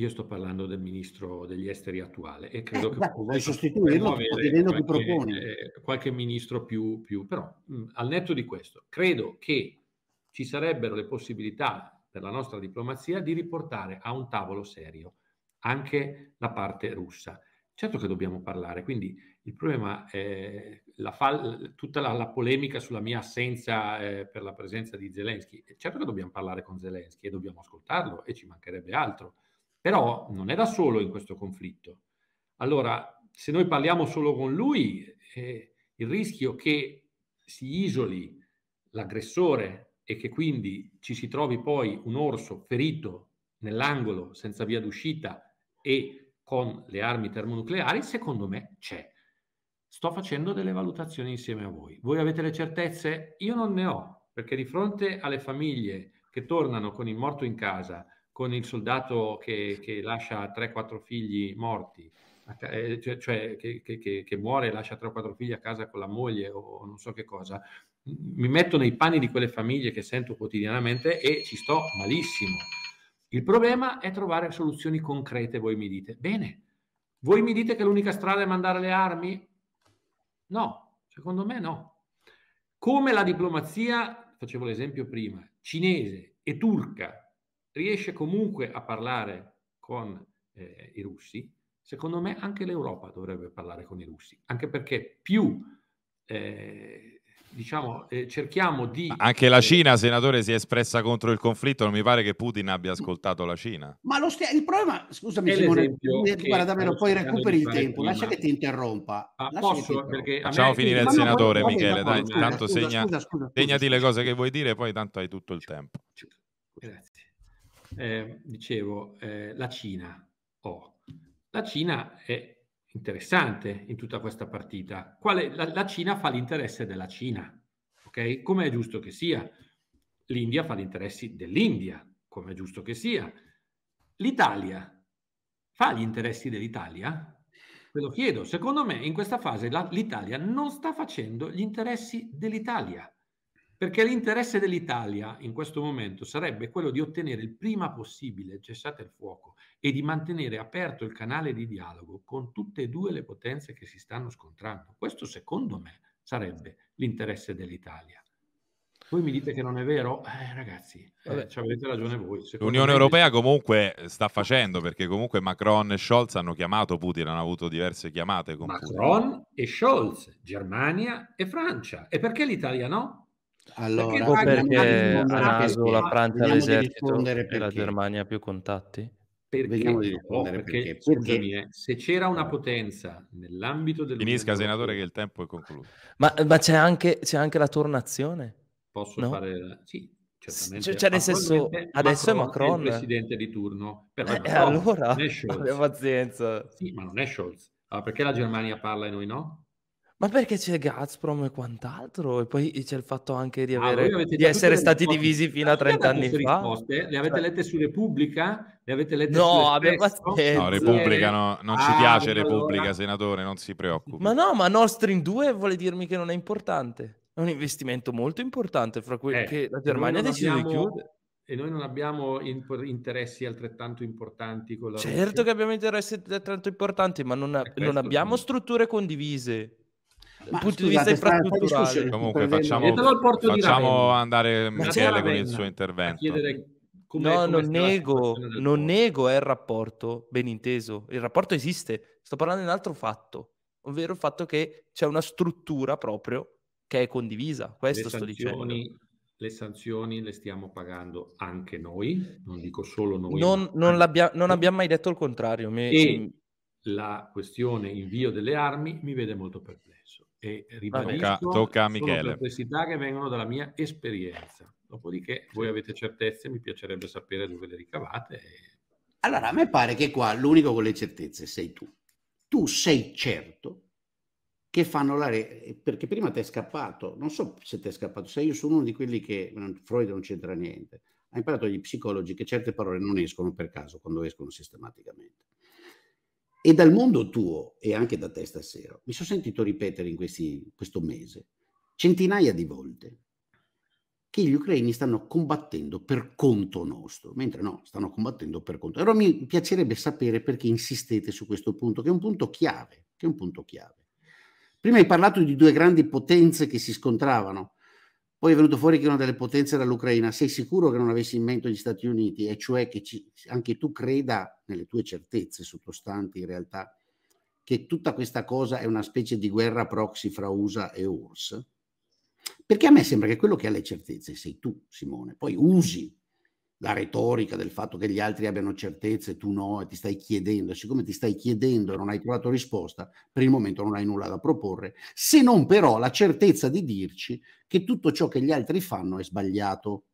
Io sto parlando del ministro degli esteri attuale e credo eh, che esatto, puoi sostituirlo vedendo che proponi. Eh, qualche ministro più, più però mh, mm, al netto di questo, credo che ci sarebbero le possibilità per la nostra diplomazia di riportare a un tavolo serio anche la parte russa. Certo che dobbiamo parlare, quindi il problema è la fal- tutta la, la, polemica sulla mia assenza eh, per la presenza di Zelensky. Certo che dobbiamo parlare con Zelensky e dobbiamo ascoltarlo e ci mancherebbe altro però non è da solo in questo conflitto. Allora, se noi parliamo solo con lui, eh, il rischio che si isoli l'aggressore e che quindi ci si trovi poi un orso ferito nell'angolo senza via d'uscita e con le armi termonucleari, secondo me c'è. Sto facendo delle valutazioni insieme a voi. Voi avete le certezze? Io non ne ho, perché di fronte alle famiglie che tornano con il morto in casa, con il soldato che, che lascia 3-4 figli morti, eh, cioè, cioè che, che, che, muore e lascia 3-4 figli a casa con la moglie o non so che cosa, mi metto nei panni di quelle famiglie che sento quotidianamente e ci sto malissimo. Il problema è trovare soluzioni concrete, voi mi dite. Bene, voi mi dite che l'unica strada è mandare le armi? No, secondo me no. Come la diplomazia, facevo l'esempio prima, cinese e turca riesce comunque a parlare con eh, i russi, secondo me anche l'Europa dovrebbe parlare con i russi, anche perché più eh, diciamo, eh, cerchiamo di... Anche la eh, Cina, senatore, si è espressa contro il conflitto, non mi pare che Putin abbia ascoltato la Cina. Ma lo stia- il problema, scusami Simone, eh, guarda davvero, poi recuperi il tempo, prima. lascia che ti interrompa. Ah, posso? Perché Facciamo finire il senatore, no, Michele, dai, scusa, tanto scusa, scusa, segnati le cose che vuoi dire, poi tanto hai tutto il tempo. Grazie eh, dicevo, eh, la Cina. Oh. La Cina è interessante in tutta questa partita. Quale, la, la, Cina fa l'interesse della Cina, ok? Come è giusto che sia. L'India fa gli interessi dell'India, come è giusto che sia. L'Italia fa gli interessi dell'Italia? Ve lo chiedo, secondo me in questa fase la, l'Italia non sta facendo gli interessi dell'Italia. Perché l'interesse dell'Italia in questo momento sarebbe quello di ottenere il prima possibile cessate il fuoco e di mantenere aperto il canale di dialogo con tutte e due le potenze che si stanno scontrando. Questo secondo me sarebbe l'interesse dell'Italia. Voi mi dite che non è vero? Eh, ragazzi, eh, avete ragione voi. Secondo L'Unione me... Europea comunque sta facendo, perché comunque Macron e Scholz hanno chiamato Putin, hanno avuto diverse chiamate con Macron Putin. e Scholz, Germania e Francia. E perché l'Italia no? Allora, ecco perché, perché ha naso la Francia all'esercito e la Germania ha più contatti? Perché, no, perché, perché. Scusami, eh, se c'era una potenza nell'ambito del... Finisca, senatore, che il tempo è concluso. Ma, ma c'è, anche, c'è, anche, la tornazione? Posso no? fare... Sì, certamente. Cioè, cioè, nel senso, adesso Macron è Macron. È il presidente di turno. Però eh, Macron, allora, pazienza. Sì, ma non è Scholz. Allora, perché la Germania parla e noi no? Ma perché c'è Gazprom e quant'altro? E poi c'è il fatto anche di, ah, avere, ah, di essere stati divisi fino a 30 anni fa. Risposte? Le avete cioè lette su Repubblica? Le avete lette no, no, Repubblica no, non ah, ci piace allora. Repubblica, senatore, non si preoccupi. Ma no, ma Nord Stream 2 vuole dirmi che non è importante. È un investimento molto importante fra cui eh, la Germania ha deciso di chiudere e noi non abbiamo interessi altrettanto importanti con la certo Russia. che abbiamo interessi altrettanto importanti ma non, non abbiamo quindi. strutture condivise ma, punto di vista infrastrutturale. Comunque facciamo, facciamo andare Michele con il suo intervento. No, non nego, non nego è il rapporto, ben inteso. Il rapporto esiste, sto parlando di un altro fatto, ovvero il fatto che c'è una struttura proprio che è condivisa, questo le sto sanzioni, dicendo. Le sanzioni le stiamo pagando anche noi, non dico solo noi. Non, non, abbia, non abbiamo mai detto il contrario. Mi... E la questione invio delle armi mi vede molto perplesso e ribadisco tocca, tocca a Michele. perplessità che vengono dalla mia esperienza. Dopodiché voi avete certezze, mi piacerebbe sapere dove le ricavate. E... Allora, a me pare che qua l'unico con le certezze sei tu. Tu sei certo che fanno la re... perché prima ti è scappato, non so se ti è scappato, se io sono uno di quelli che Freud non c'entra niente, ha imparato gli psicologi che certe parole non escono per caso quando escono sistematicamente. E dal mondo tuo e anche da te stasera mi sono sentito ripetere in questi, questo mese centinaia di volte che gli ucraini stanno combattendo per conto nostro, mentre no, stanno combattendo per conto. Allora mi piacerebbe sapere perché insistete su questo punto, che è un punto chiave, che è un punto chiave. Prima hai parlato di due grandi potenze che si scontravano, poi è venuto fuori che una delle potenze era l'Ucraina. Sei sicuro che non avessi in mente gli Stati Uniti? E cioè che ci, anche tu creda nelle tue certezze sottostanti in realtà che tutta questa cosa è una specie di guerra proxy fra USA e URSS? Perché a me sembra che quello che ha le certezze sei tu, Simone. Poi usi la retorica del fatto che gli altri abbiano certezze, tu no, e ti stai chiedendo, siccome ti stai chiedendo e non hai trovato risposta, per il momento non hai nulla da proporre, se non però la certezza di dirci che tutto ciò che gli altri fanno è sbagliato.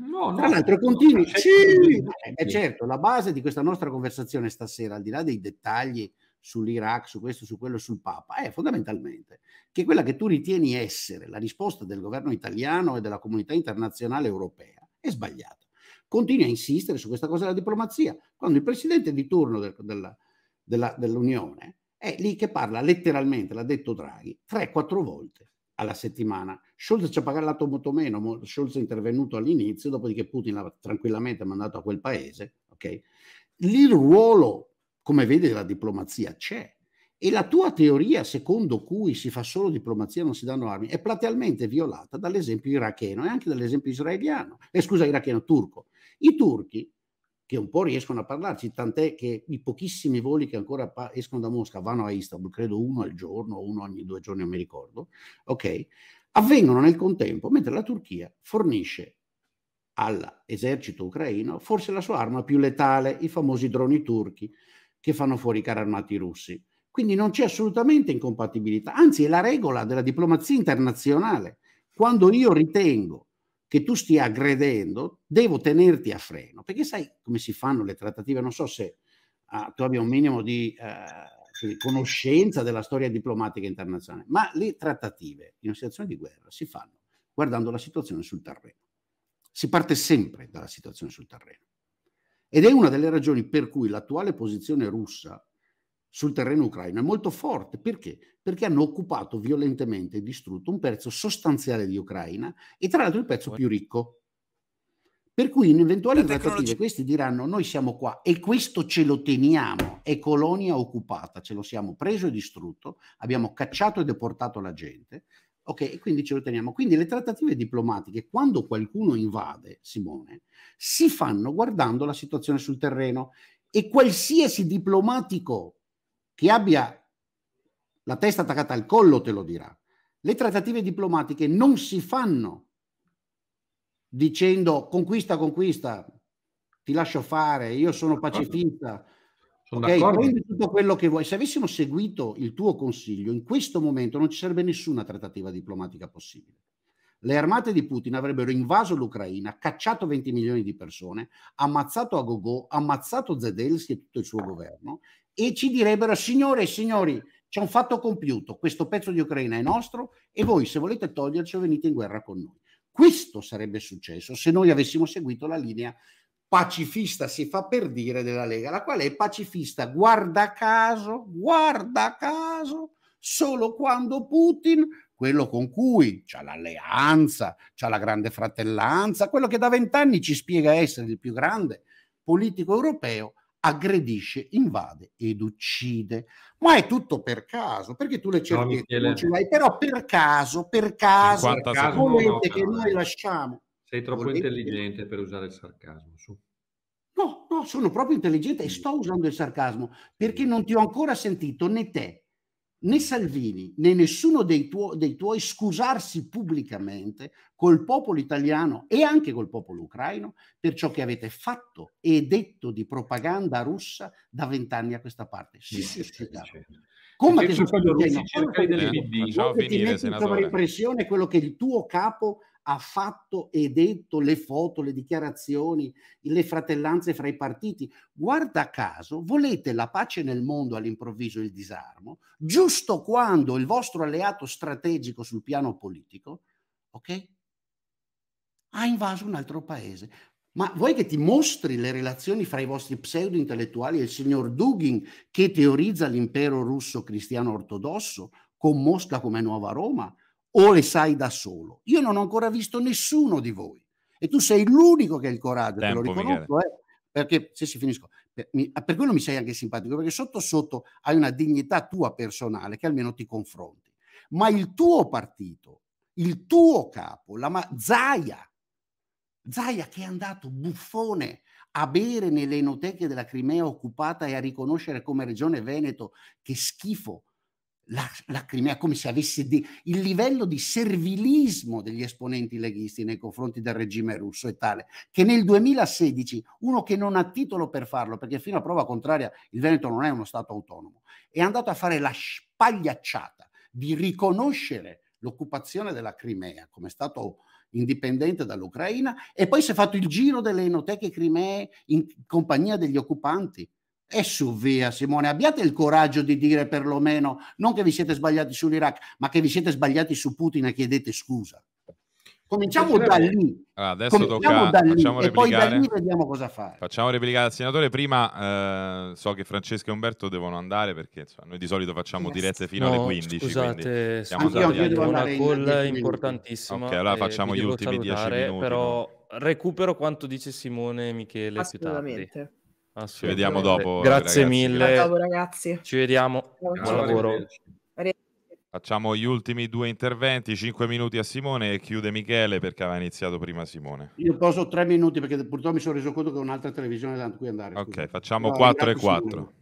No, Tra no, l'altro no, continui. Cioè, sì, eh, eh, è certo, la base di questa nostra conversazione stasera, al di là dei dettagli sull'Iraq, su questo, su quello, sul Papa, è fondamentalmente che quella che tu ritieni essere la risposta del governo italiano e della comunità internazionale europea è sbagliata continui a insistere su questa cosa della diplomazia, quando il presidente di turno del, della, della, dell'Unione è lì che parla letteralmente, l'ha detto Draghi, 3-4 volte alla settimana. Scholz ci ha pagato molto meno, Scholz è intervenuto all'inizio, dopodiché Putin l'ha tranquillamente mandato a quel paese. Okay? Lì il ruolo, come vedi, della diplomazia c'è. E la tua teoria secondo cui si fa solo diplomazia e non si danno armi è platealmente violata dall'esempio iracheno e anche dall'esempio israeliano, eh, scusa, iracheno, turco i turchi, che un po' riescono a parlarci, tant'è che i pochissimi voli che ancora escono da Mosca vanno a Istanbul, credo uno al giorno, uno ogni due giorni, non mi ricordo, ok? Avvengono nel contempo, mentre la Turchia fornisce all'esercito ucraino forse la sua arma più letale, i famosi droni turchi che fanno fuori i carri armati russi. Quindi non c'è assolutamente incompatibilità, anzi è la regola della diplomazia internazionale. Quando io ritengo che tu stia aggredendo, devo tenerti a freno, perché sai come si fanno le trattative, non so se ah, tu abbia un minimo di eh, conoscenza della storia diplomatica internazionale, ma le trattative in una situazione di guerra si fanno guardando la situazione sul terreno. Si parte sempre dalla situazione sul terreno. Ed è una delle ragioni per cui l'attuale posizione russa sul terreno ucraino è molto forte. Perché? Perché hanno occupato violentemente e distrutto un pezzo sostanziale di Ucraina e tra l'altro il pezzo più ricco. Per cui in eventuali trattative questi diranno noi siamo qua e questo ce lo teniamo, è colonia occupata, ce lo siamo preso e distrutto, abbiamo cacciato e deportato la gente, ok, e quindi ce lo teniamo. Quindi le trattative diplomatiche, quando qualcuno invade, Simone, si fanno guardando la situazione sul terreno e qualsiasi diplomatico chi abbia la testa attaccata al collo te lo dirà. Le trattative diplomatiche non si fanno dicendo conquista, conquista, ti lascio fare, io sono pacifista. Sono ok, prendi tutto quello che vuoi. Se avessimo seguito il tuo consiglio, in questo momento non ci sarebbe nessuna trattativa diplomatica possibile. Le armate di Putin avrebbero invaso l'Ucraina, cacciato 20 milioni di persone, ammazzato Agogo, ammazzato Zedelsky e tutto il suo governo e ci direbbero signore e signori c'è un fatto compiuto, questo pezzo di Ucraina è nostro e voi se volete toglierci venite in guerra con noi. Questo sarebbe successo se noi avessimo seguito la linea pacifista, si fa per dire, della Lega, la quale è pacifista, guarda caso, guarda caso, solo quando Putin, quello con cui c'è l'alleanza, c'è la grande fratellanza, quello che da vent'anni ci spiega essere il più grande politico europeo, aggredisce, invade ed uccide. Ma è tutto per caso, perché tu le cerchi no, non ce l'hai, però per caso, per caso, per caso volete no, no, che noi lasciamo. Sei troppo volete... intelligente per usare il sarcasmo. Su. No, no, sono proprio intelligente e sto usando il sarcasmo perché non ti ho ancora sentito né te né Salvini né nessuno dei, tuo, dei, tuoi scusarsi pubblicamente col popolo italiano e anche col popolo ucraino per ciò che avete fatto e detto di propaganda russa da vent'anni a questa parte. Sì, sì, sì. Esatto. Come che sono quello russo, cerca di finire, senatore. repressione quello che il tuo capo ha fatto e detto le foto, le dichiarazioni, le fratellanze fra i partiti. Guarda caso, volete la pace nel mondo all'improvviso il disarmo, giusto quando il vostro alleato strategico sul piano politico, ok? Ha invaso un altro paese. Ma vuoi che ti mostri le relazioni fra i vostri pseudo-intellettuali e il signor Dugin che teorizza l'impero russo cristiano ortodosso con Mosca come nuova Roma o le sai da solo. Io non ho ancora visto nessuno di voi e tu sei l'unico che ha il coraggio, Tempo, te lo riconosco, eh, perché se si finisco, per, mi, per quello mi sei anche simpatico, perché sotto sotto hai una dignità tua personale che almeno ti confronti. Ma il tuo partito, il tuo capo, la ma- Zaia, Zaia che è andato buffone a bere nelle enoteche della Crimea occupata e a riconoscere come regione Veneto che schifo la, la, Crimea come se avesse di, il livello di servilismo degli esponenti leghisti nei confronti del regime russo è tale che nel 2016 uno che non ha titolo per farlo, perché fino a prova contraria il Veneto non è uno Stato autonomo, è andato a fare la spagliacciata di riconoscere l'occupazione della Crimea come Stato indipendente dall'Ucraina e poi si è fatto il giro delle enoteche crimee in compagnia degli occupanti e su via, Simone, abbiate il coraggio di dire perlomeno non che vi siete sbagliati sull'Iraq, ma che vi siete sbagliati su Putin e chiedete scusa. Cominciamo da lì. Allora, ah, adesso Cominciamo tocca, da lì e poi da lì vediamo cosa fare. Facciamo replicare al senatore. Prima eh, so che Francesca e Umberto devono andare perché insomma, noi di solito facciamo yes. dirette fino no, alle 15. Scusate, siamo andati io devo una call importantissima. Ok, allora eh, facciamo gli ultimi salutare, 10 minuti. Però no? recupero quanto dice Simone e Michele più tardi. Ah, Ci vediamo dopo. Grazie ragazzi. mille. Ciao, ragazzi. Ci vediamo. Buon, Buon lavoro. Facciamo gli ultimi due interventi, 5 minuti a Simone e chiude Michele perché aveva iniziato prima Simone. Io posso 3 minuti perché purtroppo mi sono reso conto che ho un'altra televisione da cui andare. Ok, scusa. facciamo no, 4 e 4.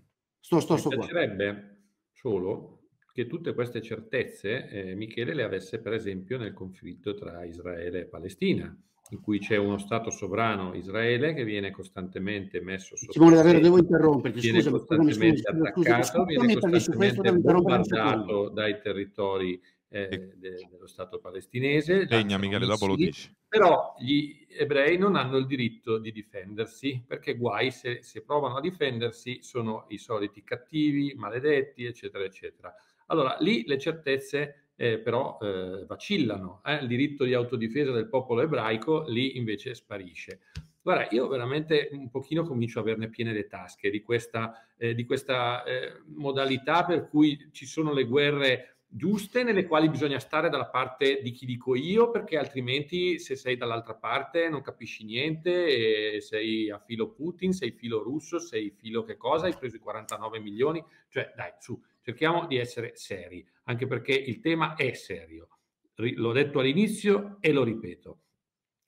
Sto, sto, sto. Mi solo che tutte queste certezze eh, Michele le avesse per esempio nel conflitto tra Israele e Palestina in cui c'è uno Stato sovrano Israele che viene costantemente messo sotto Simone davvero devo interromperti viene scusami, costantemente scusami, attaccato scusami, viene costantemente bombardato dai territori eh, dello Stato palestinese Legna, Michele, dopo lo dici. però gli ebrei non hanno il diritto di difendersi perché guai se, se provano a difendersi sono i soliti cattivi, maledetti eccetera eccetera allora lì le certezze eh, però eh, vacillano. Eh, il diritto di autodifesa del popolo ebraico lì invece sparisce. Guarda, io veramente un pochino comincio a averne piene le tasche di questa, eh, di questa eh, modalità per cui ci sono le guerre giuste nelle quali bisogna stare dalla parte di chi dico io, perché altrimenti se sei dall'altra parte non capisci niente, sei a filo Putin, sei filo russo, sei filo che cosa, hai preso i 49 milioni, cioè dai, su, cerchiamo di essere seri, anche perché il tema è serio. L'ho detto all'inizio e lo ripeto.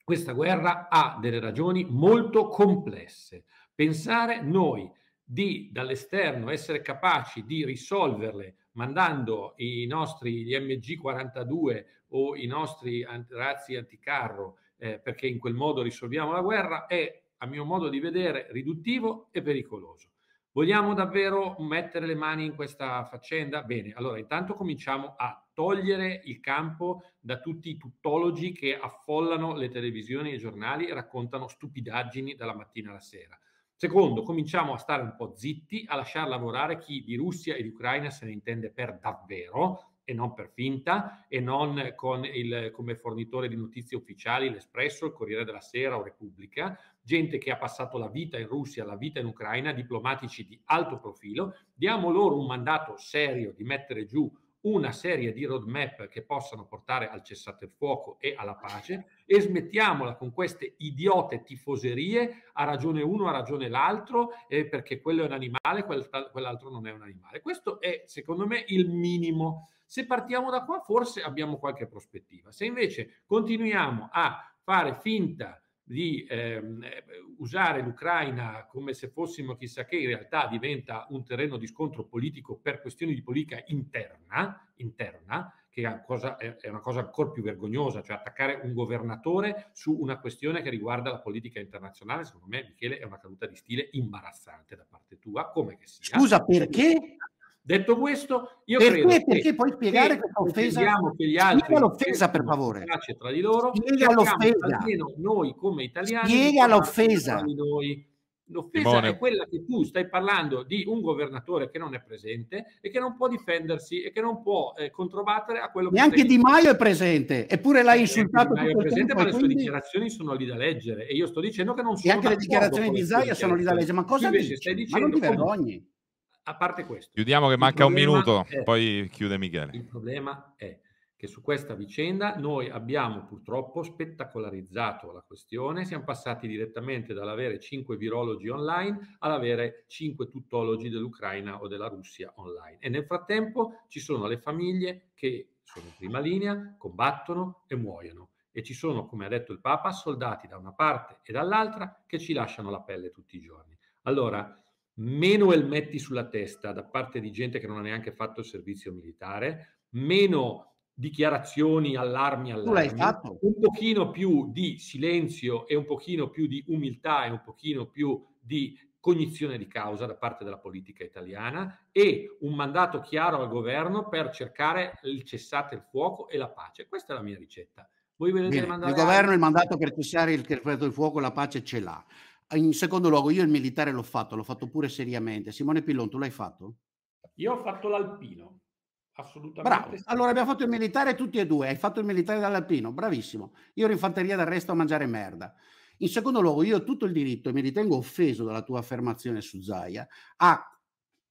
Questa guerra ha delle ragioni molto complesse. Pensare noi di dall'esterno essere capaci di risolverle mandando i nostri gli MG42 o i nostri razzi anticarro eh, perché in quel modo risolviamo la guerra è a mio modo di vedere riduttivo e pericoloso. Vogliamo davvero mettere le mani in questa faccenda? Bene, allora intanto cominciamo a togliere il campo da tutti i tuttologi che affollano le televisioni e i giornali e raccontano stupidaggini dalla mattina alla sera. Secondo, cominciamo a stare un po' zitti, a lasciar lavorare chi di Russia e di Ucraina se ne intende per davvero, e non per finta e non con il, come fornitore di notizie ufficiali l'Espresso, il Corriere della Sera o Repubblica, gente che ha passato la vita in Russia, la vita in Ucraina, diplomatici di alto profilo, diamo loro un mandato serio di mettere giù una serie di roadmap che possano portare al cessate il fuoco e alla pace e smettiamola con queste idiote tifoserie a ragione uno, a ragione l'altro, eh, perché quello è un animale, quell'altro non è un animale. Questo è secondo me il minimo. Se partiamo da qua forse abbiamo qualche prospettiva. Se invece continuiamo a fare finta di ehm, eh, usare l'Ucraina come se fossimo chissà che, in realtà diventa un terreno di scontro politico per questioni di politica interna, interna che è una, cosa, è una cosa ancora più vergognosa, cioè attaccare un governatore su una questione che riguarda la politica internazionale, secondo me Michele è una caduta di stile imbarazzante da parte tua, come che sia. Scusa, perché? Detto questo, io perché, credo perché che, puoi spiegare che questa offesa? Che gli altri spiega l'offesa per favore. Tra di loro, spiega l'offesa. Almeno noi come italiani spiega l'offesa. Noi. L'offesa Simone. è quella che tu stai parlando di un governatore che non è presente e che non può difendersi e che non può eh, controbattere a quello che... Neanche Di Maio è presente, eppure l'ha insultato. Di Maio è presente, ma le sue dichiarazioni sono lì da leggere e io sto dicendo che non sono... E anche le dichiarazioni di Zaia sono lì da leggere, ma cosa dici? stai dicendo? Ma non ti vergogni a parte questo. Chiudiamo che manca un minuto, è, poi chiude Michele. Il problema è che su questa vicenda noi abbiamo purtroppo spettacolarizzato la questione, siamo passati direttamente dall'avere 5 virologi online all'avere 5 tutologi dell'Ucraina o della Russia online. E nel frattempo ci sono le famiglie che sono in prima linea, combattono e muoiono. E ci sono, come ha detto il Papa, soldati da una parte e dall'altra che ci lasciano la pelle tutti i giorni. Allora, meno elmetti sulla testa da parte di gente che non ha neanche fatto il servizio militare, meno dichiarazioni, allarmi, allarmi, un pochino più di silenzio e un pochino più di umiltà e un pochino più di cognizione di causa da parte della politica italiana e un mandato chiaro al governo per cercare il cessate il fuoco e la pace. Questa è la mia ricetta. Voi vedete il governo il mandato per cessare il cessate il fuoco e la pace ce l'ha in secondo luogo, io il militare l'ho fatto, l'ho fatto pure seriamente. Simone Pillon, tu l'hai fatto? Io ho fatto l'alpino, assolutamente. Bravo. Sì. Allora abbiamo fatto il militare tutti e due. Hai fatto il militare dall'alpino, bravissimo. Io ero in infanteria d'arresto a mangiare merda. In secondo luogo, io ho tutto il diritto e mi ritengo offeso dalla tua affermazione su Zaia a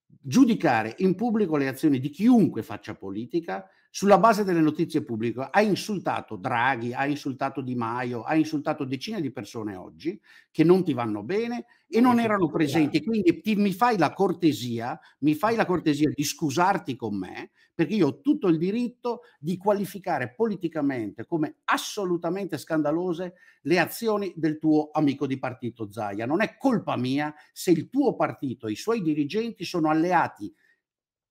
giudicare in pubblico le azioni di chiunque faccia politica sulla base delle notizie pubbliche, ha insultato Draghi, ha insultato Di Maio, ha insultato decine di persone oggi che non ti vanno bene e non erano presenti. Quindi ti, mi, fai la cortesia, mi fai la cortesia di scusarti con me, perché io ho tutto il diritto di qualificare politicamente come assolutamente scandalose le azioni del tuo amico di partito Zaia. Non è colpa mia se il tuo partito e i suoi dirigenti sono alleati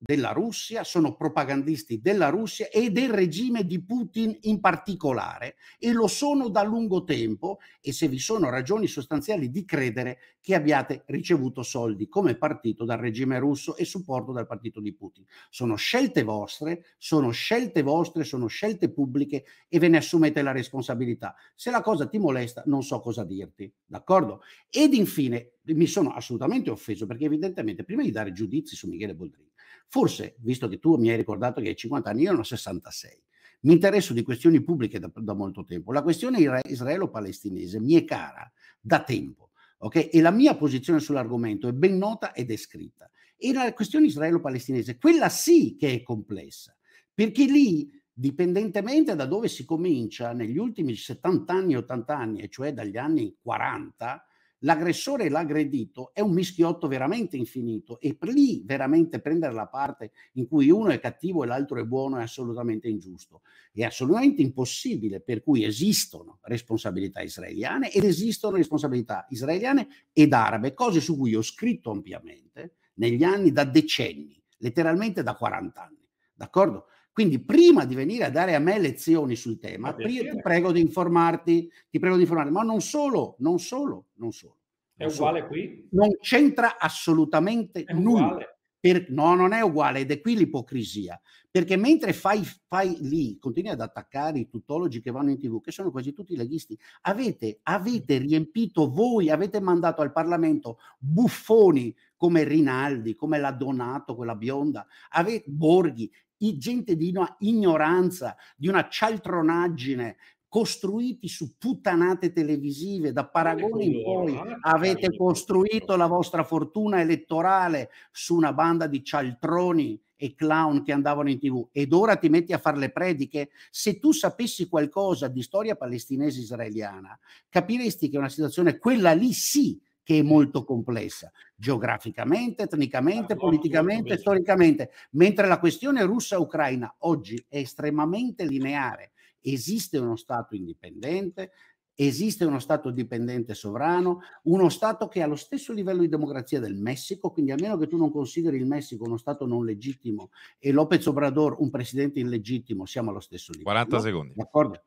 della Russia, sono propagandisti della Russia e del regime di Putin in particolare e lo sono da lungo tempo e se vi sono ragioni sostanziali di credere che abbiate ricevuto soldi come partito dal regime russo e supporto dal partito di Putin. Sono scelte vostre, sono scelte vostre, sono scelte pubbliche e ve ne assumete la responsabilità. Se la cosa ti molesta non so cosa dirti, d'accordo? Ed infine mi sono assolutamente offeso perché evidentemente prima di dare giudizi su Michele Boldrini Forse, visto che tu mi hai ricordato che hai 50 anni, io ne ho 66. Mi interesso di questioni pubbliche da, da molto tempo. La questione israelo-palestinese mi è cara da tempo. Okay? E la mia posizione sull'argomento è ben nota ed è scritta. E la questione israelo-palestinese, quella sì che è complessa, perché lì dipendentemente da dove si comincia negli ultimi 70 anni, 80 anni, e cioè dagli anni 40, l'aggressore e l'aggredito è un mischiotto veramente infinito e lì veramente prendere la parte in cui uno è cattivo e l'altro è buono è assolutamente ingiusto, è assolutamente impossibile, per cui esistono responsabilità israeliane ed esistono responsabilità israeliane ed arabe, cose su cui ho scritto ampiamente negli anni da decenni, letteralmente da 40 anni, d'accordo? Quindi prima di venire a dare a me lezioni sul tema, io ti prego di informarti, ti prego di informarti, ma non solo, non solo, non solo. Non è uguale qui? Non c'entra assolutamente è nulla. Per, no, non è uguale ed è qui l'ipocrisia. Perché mentre fai, fai, lì, continui ad attaccare i tutologi che vanno in tv, che sono quasi tutti leghisti, avete, avete riempito voi, avete mandato al Parlamento buffoni come Rinaldi, come la Donato, quella bionda, avete, Borghi, gente di una ignoranza, di una cialtronaggine costruiti su puttanate televisive. Da Paragone in poi eh? cioè, avete costruito la vostra fortuna elettorale su una banda di cialtroni e clown che andavano in tv ed ora ti metti a fare le prediche. Se tu sapessi qualcosa di storia palestinese israeliana, capiresti che è una situazione, quella lì sì, che è molto complessa, geograficamente, etnicamente, politicamente, storicamente, mentre la questione russa-ucraina oggi è estremamente lineare. Esiste uno Stato indipendente, esiste uno Stato dipendente sovrano, uno Stato che ha lo stesso livello di democrazia del Messico, quindi a meno che tu non consideri il Messico uno Stato non legittimo e Lopez Obrador un presidente illegittimo, siamo allo stesso livello. 40 secondi. D'accordo?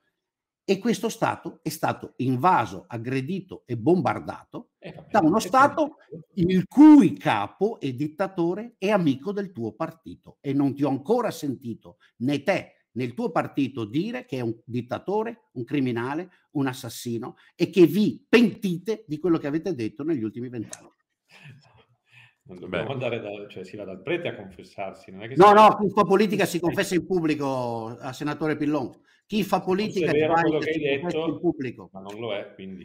e questo Stato è stato invaso, aggredito e bombardato eh, vabbè, da uno Stato il cui capo e dittatore è amico del tuo partito e non ti ho ancora sentito né te né il tuo partito dire che è un dittatore, un criminale, un assassino e che vi pentite di quello che avete detto negli ultimi vent'anni. [laughs] Non dobbiamo Beh. andare da, cioè si va dal prete a confessarsi. no, si... no, questa politica si [laughs] confessa in pubblico a eh, senatore Pillon. Chi fa politica è vero quello che hai detto, il pubblico. ma non lo è, quindi...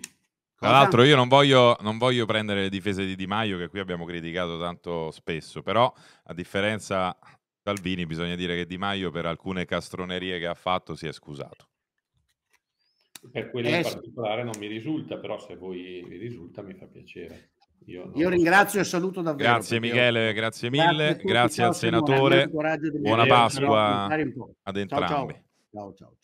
Tra l'altro io non voglio, non voglio, prendere le difese di Di Maio che qui abbiamo criticato tanto spesso, però a differenza Salvini bisogna dire che Di Maio per alcune castronerie che ha fatto si è scusato. Per quelle in particolare non mi risulta, però se voi vi risulta mi fa piacere. Io, io ringrazio so. e saluto davvero. Grazie Michele, grazie mille, grazie, grazie al senatore. Buona Pasqua ad entrambi. ciao ciao. ciao, ciao.